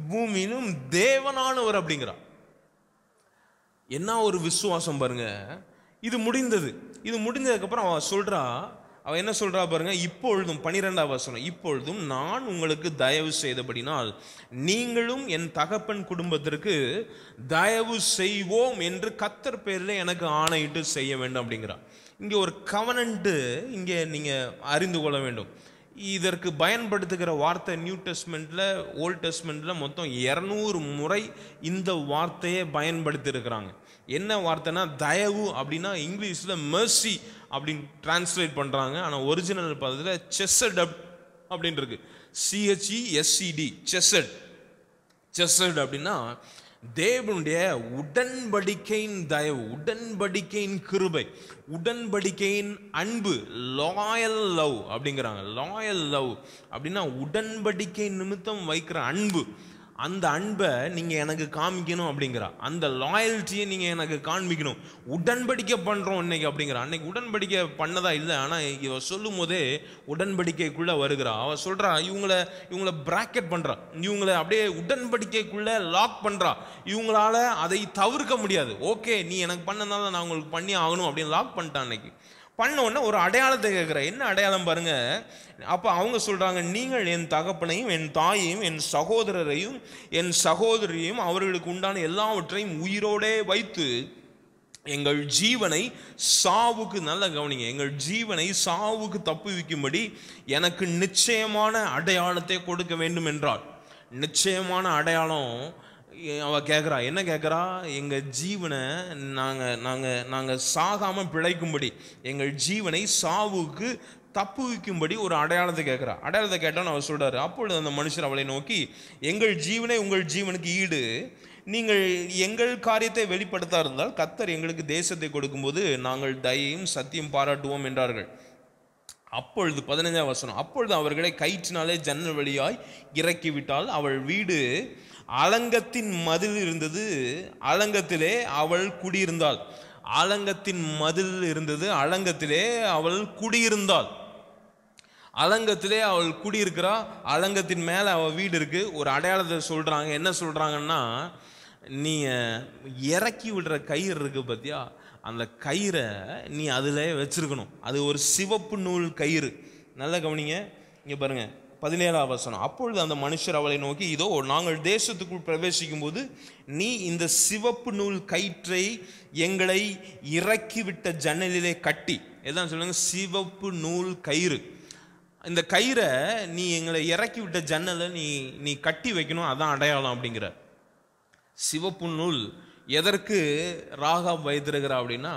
[SPEAKER 1] பூமியிலும் தேவனானவர் அப்படிங்கிறார் என்ன ஒரு விசுவாசம் பாருங்க இது முடிந்தது இது முடிந்ததுக்கப்புறம் அவ சொல்றா அவ என்ன சொல்றா பாருங்க இப்பொழுதும் பனிரெண்டாவது வசனம் இப்பொழுதும் நான் உங்களுக்கு தயவு செய்தபடினால் நீங்களும் என் தகப்பன் குடும்பத்திற்கு தயவு செய்வோம் என்று கத்தர் பேரில் எனக்கு ஆணையிட்டு செய்ய வேண்டும் அப்படிங்கிறான் இங்கே ஒரு கவனன்ட்டு இங்கே நீங்கள் அறிந்து கொள்ள வேண்டும் இதற்கு பயன்படுத்துகிற வார்த்தை நியூ டெஸ்ட்மெண்ட்டில் ஓல்ட் டெஸ்ட்மெண்ட்டில் மொத்தம் இரநூறு முறை இந்த வார்த்தையை பயன்படுத்தியிருக்கிறாங்க என்ன வார்த்தைனா தயவு அப்படின்னா இங்கிலீஷில் மெர்சி அப்படின்னு டிரான்ஸ்லேட் பண்ணுறாங்க ஆனால் ஒரிஜினல் பதத்தில் செஸ்ஸட் அப் அப்படின்ட்டு இருக்கு சிஹெச்இஎஸ்சிடி செஸ்ஸட் செஸ்ஸட் அப்படின்னா தேவனுடைய உடன்படிக்கையின் தயவு உடன்படிக்கையின் கிருபை உடன்படிக்கையின் அன்பு லாயல் லவ் அப்படிங்கிறாங்க லாயல் லவ் அப்படின்னா உடன்படிக்கை நிமித்தம் வைக்கிற அன்பு அந்த அன்பை நீங்கள் எனக்கு காமிக்கணும் அப்படிங்கிறா அந்த லாயல்ட்டியை நீங்கள் எனக்கு காண்பிக்கணும் உடன்படிக்கை பண்ணுறோம் இன்னைக்கு அப்படிங்கிறா அன்னைக்கு உடன்படிக்கை பண்ணதா இல்லை ஆனால் இவ சொல்லும் போதே உடன்படிக்கைக்குள்ளே வருகிறா அவள் சொல்கிறா இவங்களை இவங்களை ப்ராக்கெட் பண்ணுறா இவங்களை அப்படியே உடன்படிக்கைக்குள்ளே லாக் பண்ணுறா இவங்களால அதை தவிர்க்க முடியாது ஓகே நீ எனக்கு பண்ணனால நான் உங்களுக்கு பண்ணி ஆகணும் அப்படின்னு லாக் பண்ணிட்டான் அன்னைக்கு உடனே ஒரு அடையாளத்தை கேட்குற என்ன அடையாளம் பாருங்க அப்போ அவங்க சொல்கிறாங்க நீங்கள் என் தகப்பனையும் என் தாயையும் என் சகோதரரையும் என் சகோதரியையும் அவர்களுக்கு உண்டான எல்லாவற்றையும் உயிரோடே வைத்து எங்கள் ஜீவனை சாவுக்கு நல்ல கவனிங்க எங்கள் ஜீவனை சாவுக்கு தப்புவிக்கும்படி எனக்கு நிச்சயமான அடையாளத்தை கொடுக்க வேண்டும் என்றால் நிச்சயமான அடையாளம் அவள் கேட்குறா என்ன கேட்குறா எங்கள் ஜீவனை நாங்கள் நாங்கள் நாங்கள் சாகாமல் பிழைக்கும்படி எங்கள் ஜீவனை சாவுக்கு தப்புவிக்கும்படி ஒரு அடையாளத்தை கேட்குறா அடையாளத்தை கேட்டான்னு அவர் சொல்கிறார் அப்பொழுது அந்த மனுஷர் அவளை நோக்கி எங்கள் ஜீவனை உங்கள் ஜீவனுக்கு ஈடு நீங்கள் எங்கள் காரியத்தை வெளிப்படுத்தா இருந்தால் கத்தர் எங்களுக்கு தேசத்தை கொடுக்கும்போது நாங்கள் தயையும் சத்தியம் பாராட்டுவோம் என்றார்கள் அப்பொழுது பதினைஞ்சாம் வசனம் அப்பொழுது அவர்களை கயிற்றினாலே ஜன்னல் வழியாய் இறக்கிவிட்டால் அவள் வீடு அலங்கத்தின் மதில் இருந்தது அலங்கத்திலே அவள் குடியிருந்தாள் அலங்கத்தின் மதில் இருந்தது அலங்கத்திலே அவள் குடியிருந்தாள் அலங்கத்திலே அவள் குடியிருக்கிறா அலங்கத்தின் மேலே அவள் வீடு இருக்குது ஒரு அடையாளத்தை சொல்கிறாங்க என்ன சொல்கிறாங்கன்னா நீ இறக்கி விடுற கயிறு இருக்கு பார்த்தியா அந்த கயிறை நீ அதில் வச்சுருக்கணும் அது ஒரு சிவப்பு நூல் கயிறு நல்லா கவனிங்க இங்கே பாருங்கள் பதினேழாம் வசனம் அப்பொழுது அந்த மனுஷர் அவளை நோக்கி இதோ நாங்கள் தேசத்துக்குள் பிரவேசிக்கும் போது நீ இந்த சிவப்பு நூல் கயிற்றை எங்களை இறக்கிவிட்ட ஜன்னலிலே கட்டி எல்லாம் சொல்லுங்க சிவப்பு நூல் கயிறு இந்த கயிறை நீ எங்களை இறக்கி விட்ட ஜன்னலை நீ நீ கட்டி வைக்கணும் அதான் அடையாளம் அப்படிங்கிற சிவப்பு நூல் எதற்கு ராகா வைத்திருக்கிற அப்படின்னா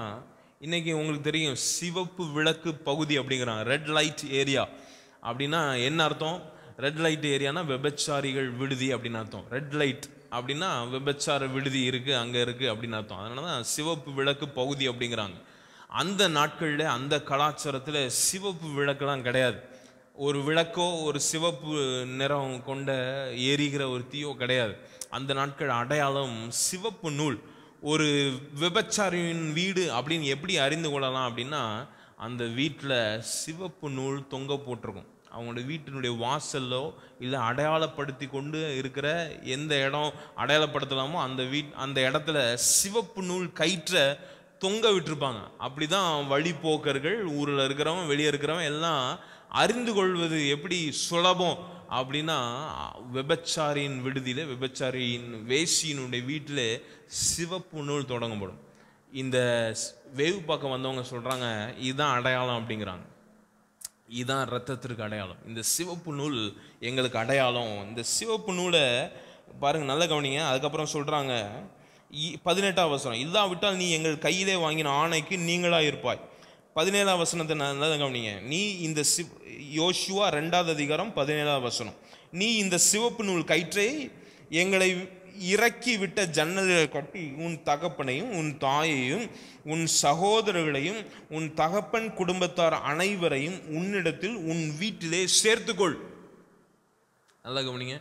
[SPEAKER 1] இன்றைக்கி உங்களுக்கு தெரியும் சிவப்பு விளக்கு பகுதி அப்படிங்கிறாங்க ரெட் லைட் ஏரியா அப்படின்னா என்ன அர்த்தம் ரெட் லைட் ஏரியானா விபச்சாரிகள் விடுதி அப்படின்னு அர்த்தம் ரெட் லைட் அப்படின்னா விபச்சார விடுதி இருக்குது அங்கே இருக்குது அப்படின்னு அர்த்தம் அதனால தான் சிவப்பு விளக்கு பகுதி அப்படிங்கிறாங்க அந்த நாட்களில் அந்த கலாச்சாரத்தில் சிவப்பு விளக்குலாம் கிடையாது ஒரு விளக்கோ ஒரு சிவப்பு நிறம் கொண்ட எரிகிற ஒரு தீயோ கிடையாது அந்த நாட்கள் அடையாளம் சிவப்பு நூல் ஒரு விபச்சாரியின் வீடு அப்படின்னு எப்படி அறிந்து கொள்ளலாம் அப்படின்னா அந்த வீட்டில் சிவப்பு நூல் தொங்க போட்டிருக்கும் அவங்களோட வீட்டினுடைய வாசலோ இல்லை அடையாளப்படுத்தி கொண்டு இருக்கிற எந்த இடம் அடையாளப்படுத்தலாமோ அந்த வீட் அந்த இடத்துல சிவப்பு நூல் கயிற்ற தொங்க விட்டுருப்பாங்க அப்படி தான் வழிபோக்கர்கள் ஊரில் இருக்கிறவன் வெளியே இருக்கிறவன் எல்லாம் அறிந்து கொள்வது எப்படி சுலபம் அப்படின்னா விபச்சாரியின் விடுதியில் விபச்சாரியின் வேசியினுடைய வீட்டில் சிவப்பு நூல் தொடங்கப்படும் இந்த வேவு பக்கம் வந்தவங்க சொல்கிறாங்க இதுதான் அடையாளம் அப்படிங்கிறாங்க இதுதான் ரத்தத்திற்கு அடையாளம் இந்த சிவப்பு நூல் எங்களுக்கு அடையாளம் இந்த சிவப்பு நூலை பாருங்கள் நல்ல கவனிங்க அதுக்கப்புறம் சொல்கிறாங்க பதினெட்டாம் வசனம் இல்லாவிட்டால் நீ எங்கள் கையிலே வாங்கின ஆணைக்கு நீங்களாக இருப்பாய் பதினேழாம் வசனத்தை நல்லா கவனிங்க நீ இந்த சிவ் யோஷுவா ரெண்டாவது அதிகாரம் பதினேழாம் வசனம் நீ இந்த சிவப்பு நூல் கயிற்றை எங்களை இறக்கிவிட்ட ஜன்னல்களை கட்டி உன் தகப்பனையும் உன் தாயையும் உன் சகோதரர்களையும் உன் தகப்பன் குடும்பத்தார் அனைவரையும் உன்னிடத்தில் உன் வீட்டிலே சேர்த்துக்கொள் நல்லா கவனிங்க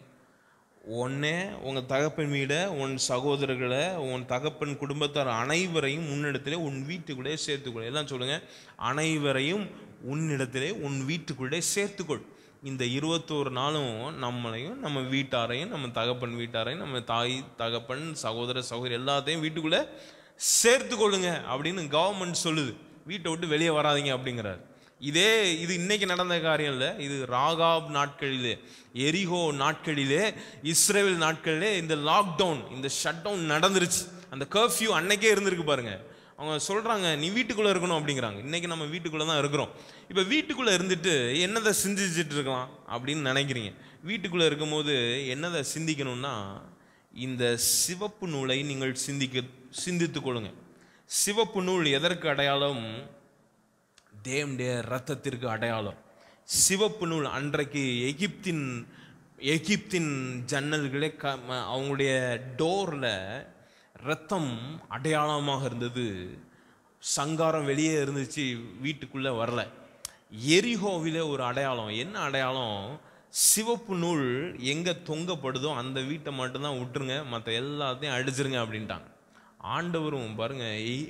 [SPEAKER 1] ஒன்னே உங்கள் தகப்பன் வீடை உன் சகோதரர்களை உன் தகப்பன் குடும்பத்தார் அனைவரையும் உன்னிடத்திலே உன் வீட்டுக்குள்ளே சேர்த்துக்கொள் எல்லாம் சொல்லுங்கள் அனைவரையும் உன்னிடத்திலே உன் வீட்டுக்குள்ளே சேர்த்துக்கொள் இந்த இருபத்தோரு நாளும் நம்மளையும் நம்ம வீட்டாரையும் நம்ம தகப்பன் வீட்டாரையும் நம்ம தாய் தகப்பன் சகோதர சகோதரி எல்லாத்தையும் வீட்டுக்குள்ளே சேர்த்து கொள்ளுங்க அப்படின்னு கவர்மெண்ட் சொல்லுது வீட்டை விட்டு வெளியே வராதிங்க அப்படிங்கிறாரு இதே இது இன்னைக்கு நடந்த காரியம் இல்லை இது ராகாப் நாட்களிலே எரிகோ நாட்களிலே இஸ்ரேல் நாட்களிலே இந்த லாக்டவுன் இந்த ஷட் டவுன் நடந்துருச்சு அந்த கர்ஃப்யூ அன்னைக்கே இருந்திருக்கு பாருங்கள் அவங்க சொல்கிறாங்க நீ வீட்டுக்குள்ளே இருக்கணும் அப்படிங்கிறாங்க இன்றைக்கி நம்ம வீட்டுக்குள்ளே தான் இருக்கிறோம் இப்போ வீட்டுக்குள்ளே இருந்துட்டு என்னதை சிந்திச்சுட்டு இருக்கலாம் அப்படின்னு நினைக்கிறீங்க வீட்டுக்குள்ளே இருக்கும்போது என்னதை சிந்திக்கணும்னா இந்த சிவப்பு நூலை நீங்கள் சிந்திக்க சிந்தித்து கொள்ளுங்க சிவப்பு நூல் எதற்கு அடையாளம் தேவனுடைய ரத்தத்திற்கு அடையாளம் சிவப்பு நூல் அன்றைக்கு எகிப்தின் எகிப்தின் ஜன்னல்களே க அவங்களுடைய டோரில் ரத்தம் அடையாளமாக இருந்தது சங்காரம் வெளியே இருந்துச்சு வீட்டுக்குள்ளே வரல எரிஹோவில் ஒரு அடையாளம் என்ன அடையாளம் சிவப்பு நூல் எங்கே தொங்கப்படுதோ அந்த வீட்டை மட்டும்தான் விட்டுருங்க மற்ற எல்லாத்தையும் அடிச்சிருங்க அப்படின்ட்டாங்க ஆண்டவரும் பாருங்க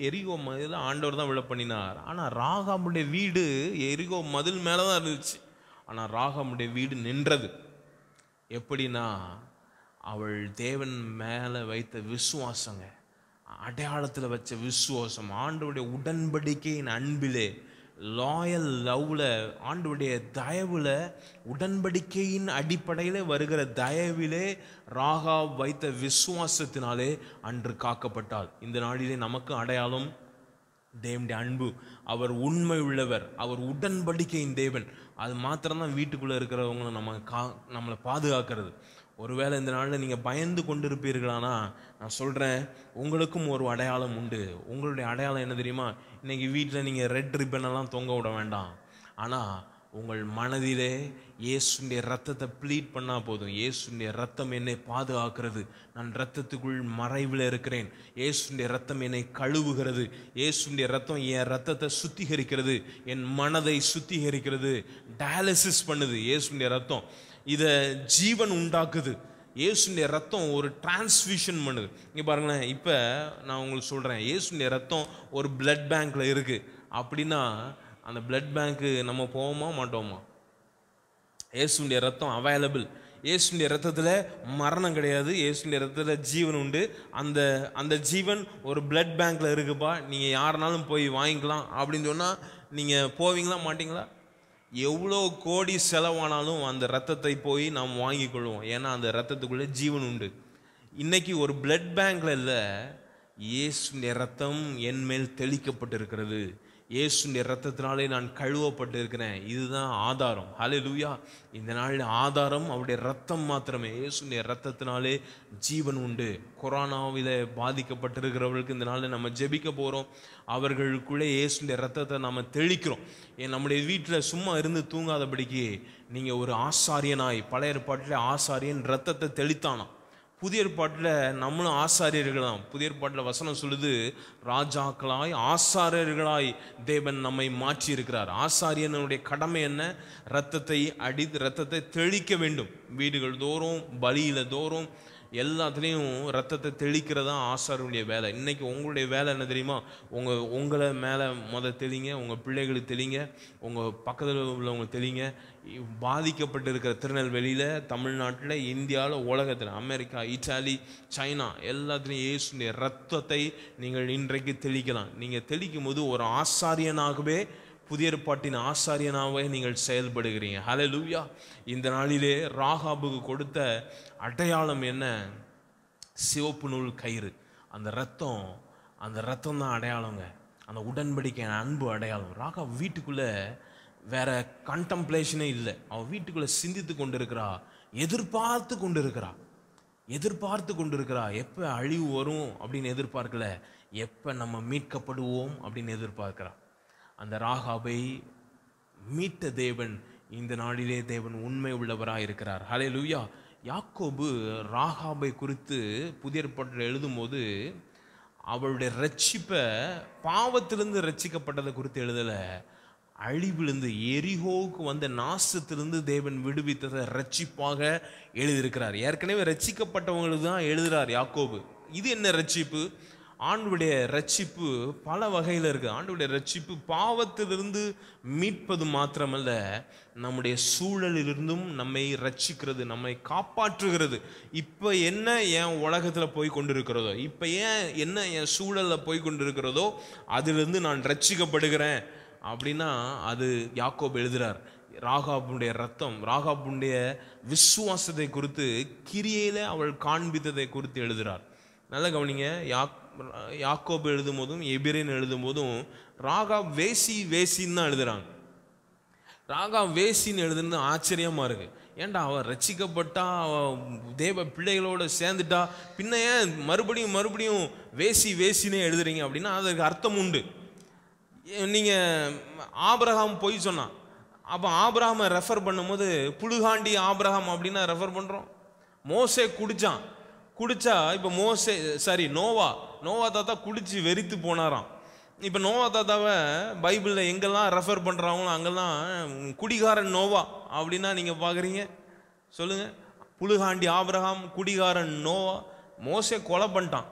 [SPEAKER 1] எரிகோ மதில் ஆண்டவர் தான் விழ பண்ணினார் ஆனால் ராகாமுடைய வீடு எரிகோ மதில் மேலே தான் இருந்துச்சு ஆனால் ராகாமுடைய வீடு நின்றது எப்படின்னா அவள் தேவன் மேலே வைத்த விசுவாசங்க அடையாளத்தில் வச்ச விசுவாசம் ஆண்டுடைய உடன்படிக்கையின் அன்பிலே லாயல் லவ்வில் ஆண்டுடைய தயவில் உடன்படிக்கையின் அடிப்படையில் வருகிற தயவிலே ராகா வைத்த விசுவாசத்தினாலே அன்று காக்கப்பட்டாள் இந்த நாளிலே நமக்கு அடையாளம் தேவனுடைய அன்பு அவர் உண்மை உள்ளவர் அவர் உடன்படிக்கையின் தேவன் அது மாத்திரம்தான் வீட்டுக்குள்ளே இருக்கிறவங்களை நம்ம கா நம்மளை பாதுகாக்கிறது ஒருவேளை இந்த நாளில் நீங்கள் பயந்து கொண்டு இருப்பீர்களானா நான் சொல்கிறேன் உங்களுக்கும் ஒரு அடையாளம் உண்டு உங்களுடைய அடையாளம் என்ன தெரியுமா இன்றைக்கி வீட்டில் நீங்கள் ரெட் ரிப்பனெல்லாம் தொங்க விட வேண்டாம் ஆனால் உங்கள் மனதிலே இயேசுடைய ரத்தத்தை ப்ளீட் பண்ணால் போதும் இயேசுடைய ரத்தம் என்னை பாதுகாக்கிறது நான் ரத்தத்துக்குள் மறைவில் இருக்கிறேன் இயேசுடைய ரத்தம் என்னை கழுவுகிறது இயேசுடைய ரத்தம் என் ரத்தத்தை சுத்திகரிக்கிறது என் மனதை சுத்திகரிக்கிறது டயாலிசிஸ் பண்ணுது இயேசுடைய ரத்தம் இதை ஜீவன் உண்டாக்குது இயேசுடைய ரத்தம் ஒரு டிரான்ஸ்ஃபியூஷன் பண்ணுது இங்கே பாருங்களேன் இப்போ நான் உங்களுக்கு சொல்கிறேன் இயேசுடைய ரத்தம் ஒரு பிளட் பேங்க்கில் இருக்குது அப்படின்னா அந்த பிளட் பேங்க்கு நம்ம போவோமா மாட்டோமா இயேசுடைய ரத்தம் அவைலபிள் இயேசுடைய ரத்தத்தில் மரணம் கிடையாது இயேசுடைய ரத்தத்தில் ஜீவன் உண்டு அந்த அந்த ஜீவன் ஒரு பிளட் பேங்க்கில் இருக்குப்பா நீங்கள் யாருனாலும் போய் வாங்கிக்கலாம் அப்படின்னு சொன்னால் நீங்கள் போவீங்களா மாட்டிங்களா எவ்வளோ கோடி செலவானாலும் அந்த ரத்தத்தை போய் நாம் வாங்கி கொள்வோம் ஏன்னா அந்த ரத்தத்துக்குள்ளே ஜீவன் உண்டு இன்னைக்கு ஒரு பிளட் பேங்க்ல இல்லை இயேசுடைய ரத்தம் என் மேல் தெளிக்கப்பட்டிருக்கிறது இயேசுடைய ரத்தத்தினாலே நான் கழுவப்பட்டு இருக்கிறேன் இதுதான் ஆதாரம் ஹலே லூயா இந்த நாளில் ஆதாரம் அவருடைய ரத்தம் மாத்திரமே இயேசுடைய ரத்தத்தினாலே ஜீவன் உண்டு கொரோனாவில் பாதிக்கப்பட்டிருக்கிறவர்களுக்கு இந்த நாளில் நம்ம ஜெபிக்க போகிறோம் அவர்களுக்குள்ளே இயேசுடைய ரத்தத்தை நாம் தெளிக்கிறோம் ஏன் நம்முடைய வீட்டில் சும்மா இருந்து தூங்காதபடிக்கு நீங்கள் ஒரு ஆசாரியனாய் பழைய ஏற்பாட்டில் ஆசாரியன் ரத்தத்தை தெளித்தானா புதிய ஏற்பாட்டில் நம்மளும் ஆசாரியர்களாம் புதிய ஏற்பாட்டில் வசனம் சொல்லுது ராஜாக்களாய் ஆசாரியர்களாய் தேவன் நம்மை மாற்றி இருக்கிறார் ஆசாரியனுடைய கடமை என்ன ரத்தத்தை அடி ரத்தத்தை தெளிக்க வேண்டும் வீடுகள் தோறும் பலியில தோறும் எல்லாத்துலேயும் ரத்தத்தை தெளிக்கிறதா ஆசாருடைய வேலை இன்றைக்கி உங்களுடைய வேலை என்ன தெரியுமா உங்கள் உங்களை மேலே முத தெளிங்க உங்கள் பிள்ளைகளுக்கு தெளிங்க உங்கள் பக்கத்தில் உள்ளவங்க தெளிங்க பாதிக்கப்பட்டு இருக்கிற திருநெல்வேலியில் தமிழ்நாட்டில் இந்தியாவில் உலகத்தில் அமெரிக்கா இட்டாலி சைனா எல்லாத்துலேயும் இயேசுடைய ரத்தத்தை நீங்கள் இன்றைக்கு தெளிக்கலாம் நீங்கள் தெளிக்கும் போது ஒரு ஆசாரியனாகவே புதிய ஏற்பாட்டின் ஆசாரியனாகவே நீங்கள் செயல்படுகிறீங்க ஹலே லூயா இந்த நாளிலே ராகாபுக்கு கொடுத்த அடையாளம் என்ன சிவப்பு நூல் கயிறு அந்த ரத்தம் அந்த ரத்தம் தான் அடையாளங்க அந்த உடன்படிக்கை அன்பு அடையாளம் ராகா வீட்டுக்குள்ளே வேற கண்டம்ப்ளேஷனே இல்லை அவள் வீட்டுக்குள்ளே சிந்தித்து கொண்டு இருக்கிறா எதிர்பார்த்து கொண்டு இருக்கிறா எதிர்பார்த்து கொண்டு இருக்கிறா எப்போ அழிவு வரும் அப்படின்னு எதிர்பார்க்கல எப்போ நம்ம மீட்கப்படுவோம் அப்படின்னு எதிர்பார்க்குறா அந்த ராகாவை மீட்ட தேவன் இந்த நாளிலே தேவன் உண்மை உள்ளவராக இருக்கிறார் ஹலே லூயா யாக்கோபு ராகாபை குறித்து புதிய எழுதும் எழுதும்போது அவளுடைய ரட்சிப்பை பாவத்திலிருந்து ரட்சிக்கப்பட்டதை குறித்து எழுதலை அழிவிலிருந்து எரிகோவுக்கு வந்த நாசத்திலிருந்து தேவன் விடுவித்ததை ரட்சிப்பாக எழுதியிருக்கிறார் ஏற்கனவே ரட்சிக்கப்பட்டவங்களுக்கு தான் எழுதுகிறார் யாக்கோபு இது என்ன ரட்சிப்பு ஆண்டுடைய ரட்சிப்பு பல வகையில் இருக்குது ஆண்டுடைய ரட்சிப்பு பாவத்திலிருந்து மீட்பது மாத்திரமல்ல நம்முடைய சூழலிலிருந்தும் நம்மை ரட்சிக்கிறது நம்மை காப்பாற்றுகிறது இப்போ என்ன என் உலகத்தில் போய் கொண்டிருக்கிறதோ இப்போ ஏன் என்ன என் சூழலில் போய் கொண்டிருக்கிறதோ அதிலிருந்து நான் ரட்சிக்கப்படுகிறேன் அப்படின்னா அது யாக்கோப் எழுதுகிறார் ராகாபுடைய ரத்தம் ராகாபுடைய விசுவாசத்தை குறித்து கிரியையில் அவள் காண்பித்ததை குறித்து எழுதுகிறார் நல்லா கவனிங்க யாக் யாக்கோபு எழுதும் போதும் எபிரேன் எழுதும் போதும் ராகா வேசி வேசின்னு தான் எழுதுகிறாங்க ராகா வேசின்னு எழுதுனது ஆச்சரியமாக இருக்குது ஏன்டா அவள் ரசிக்கப்பட்டா அவள் தேவ பிள்ளைகளோட சேர்ந்துட்டா பின்ன ஏன் மறுபடியும் மறுபடியும் வேசி வேசினே எழுதுறீங்க அப்படின்னா அதற்கு அர்த்தம் உண்டு நீங்கள் ஆபிரகாம் போய் சொன்னான் அப்போ ஆபிரகாமை ரெஃபர் பண்ணும்போது புழுகாண்டி ஆபிரகாம் அப்படின்னா ரெஃபர் பண்ணுறோம் மோசே குடித்தான் குடித்தா இப்போ மோசே சாரி நோவா நோவா தாத்தா குடித்து வெறித்து போனாராம் இப்போ நோவா தாத்தாவை பைபிளில் எங்கெல்லாம் ரெஃபர் பண்ணுறாங்களோ அங்கெல்லாம் குடிகாரன் நோவா அப்படின்னா நீங்கள் பார்க்குறீங்க சொல்லுங்கள் புழுகாண்டி ஆபிரகாம் குடிகாரன் நோவா மோசே கொலை பண்ணிட்டான்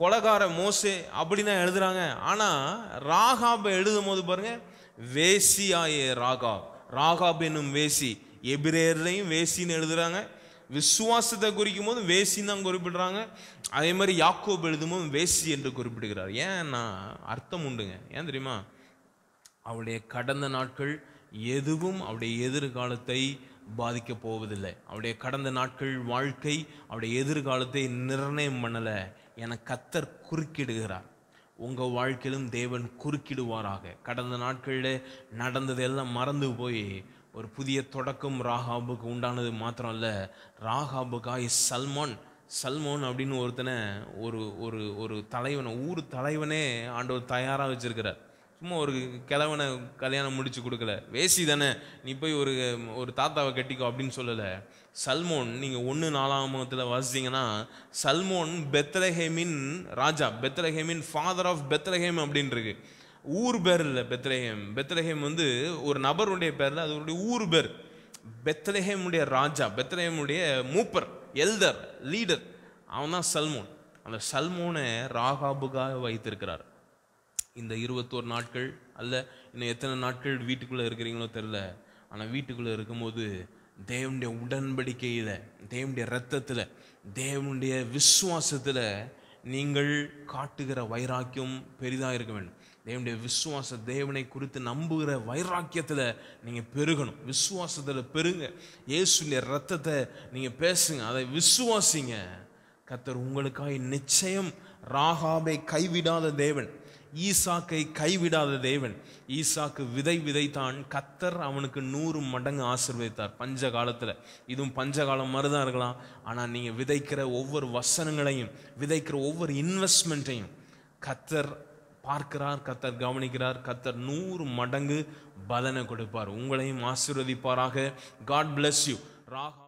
[SPEAKER 1] கொலகார மோசே அப்படின்னு தான் எழுதுகிறாங்க ஆனால் ராகாபை எழுதும் போது பாருங்கள் வேசியாயே ராகா ராகாப் என்னும் வேசி எபிரேர்லையும் வேசின்னு எழுதுகிறாங்க விசுவாசத்தை குறிக்கும் போது வேசின்னு தான் குறிப்பிடுறாங்க அதே மாதிரி யாக்கோப் போது வேசி என்று குறிப்பிடுகிறார் ஏன்னா அர்த்தம் உண்டுங்க ஏன் தெரியுமா அவளுடைய கடந்த நாட்கள் எதுவும் அவருடைய எதிர்காலத்தை பாதிக்க போவதில்லை அவருடைய கடந்த நாட்கள் வாழ்க்கை அவருடைய எதிர்காலத்தை நிர்ணயம் பண்ணலை என கத்தர் குறுக்கிடுகிறார் உங்கள் வாழ்க்கையிலும் தேவன் குறுக்கிடுவாராக கடந்த நாட்களில் நடந்ததெல்லாம் மறந்து போய் ஒரு புதிய தொடக்கம் ராகாபுக்கு உண்டானது மாத்திரம் இல்லை ராகாபுக்காய் சல்மான் சல்மான் அப்படின்னு ஒருத்தனை ஒரு ஒரு ஒரு தலைவனை ஊர் தலைவனே ஆண்டவர் தயாராக வச்சுருக்கிறார் சும்மா ஒரு கிழவனை கல்யாணம் முடிச்சு கொடுக்கல வேசி தானே நீ போய் ஒரு ஒரு தாத்தாவை கட்டிக்கோ அப்படின்னு சொல்லலை சல்மோன் நீங்கள் ஒன்று நாலாம் நாலாமத்தில் வாசித்தீங்கன்னா சல்மோன் பெத்லஹேமின் ராஜா பெத்லஹேமின் ஃபாதர் ஆஃப் பெத்லஹேம் அப்படின்ருக்கு ஊர் பேர் இல்லை பெத்ரஹேம் பெத்ரஹேம் வந்து ஒரு நபருடைய பேர் தான் அதனுடைய ஊர் பேர் பெத்ரஹேமுடைய ராஜா பெத்ரஹேமுடைய மூப்பர் எல்தர் லீடர் அவன் தான் சல்மோன் அந்த சல்மோனை ராகாபுகாக வைத்திருக்கிறார் இந்த இருபத்தோரு நாட்கள் அல்ல இன்னும் எத்தனை நாட்கள் வீட்டுக்குள்ளே இருக்கிறீங்களோ தெரில ஆனால் வீட்டுக்குள்ளே இருக்கும்போது தேவனுடைய உடன்படிக்கையில் தேவனுடைய ரத்தத்தில் தேவனுடைய விசுவாசத்தில் நீங்கள் காட்டுகிற வைராக்கியம் பெரிதாக இருக்க வேண்டும் தேவனுடைய விசுவாச தேவனை குறித்து நம்புகிற வைராக்கியத்தில் நீங்கள் பெருகணும் விசுவாசத்தில் பெருங்க இயேசுடைய ரத்தத்தை நீங்கள் பேசுங்க அதை விசுவாசிங்க கத்தர் உங்களுக்காக நிச்சயம் ராகாபை கைவிடாத தேவன் ஈசாக்கை கைவிடாத தேவன் ஈசாக்கு விதை விதைத்தான் கத்தர் அவனுக்கு நூறு மடங்கு ஆசிர்வதித்தார் பஞ்ச காலத்தில் இதுவும் பஞ்ச காலம் மாதிரிதான் இருக்கலாம் ஆனால் நீங்கள் விதைக்கிற ஒவ்வொரு வசனங்களையும் விதைக்கிற ஒவ்வொரு இன்வெஸ்ட்மெண்ட்டையும் கத்தர் பார்க்கிறார் கத்தர் கவனிக்கிறார் கத்தர் நூறு மடங்கு பலனை கொடுப்பார் உங்களையும் ஆசீர்வதிப்பாராக காட் பிளஸ் யூ ராகா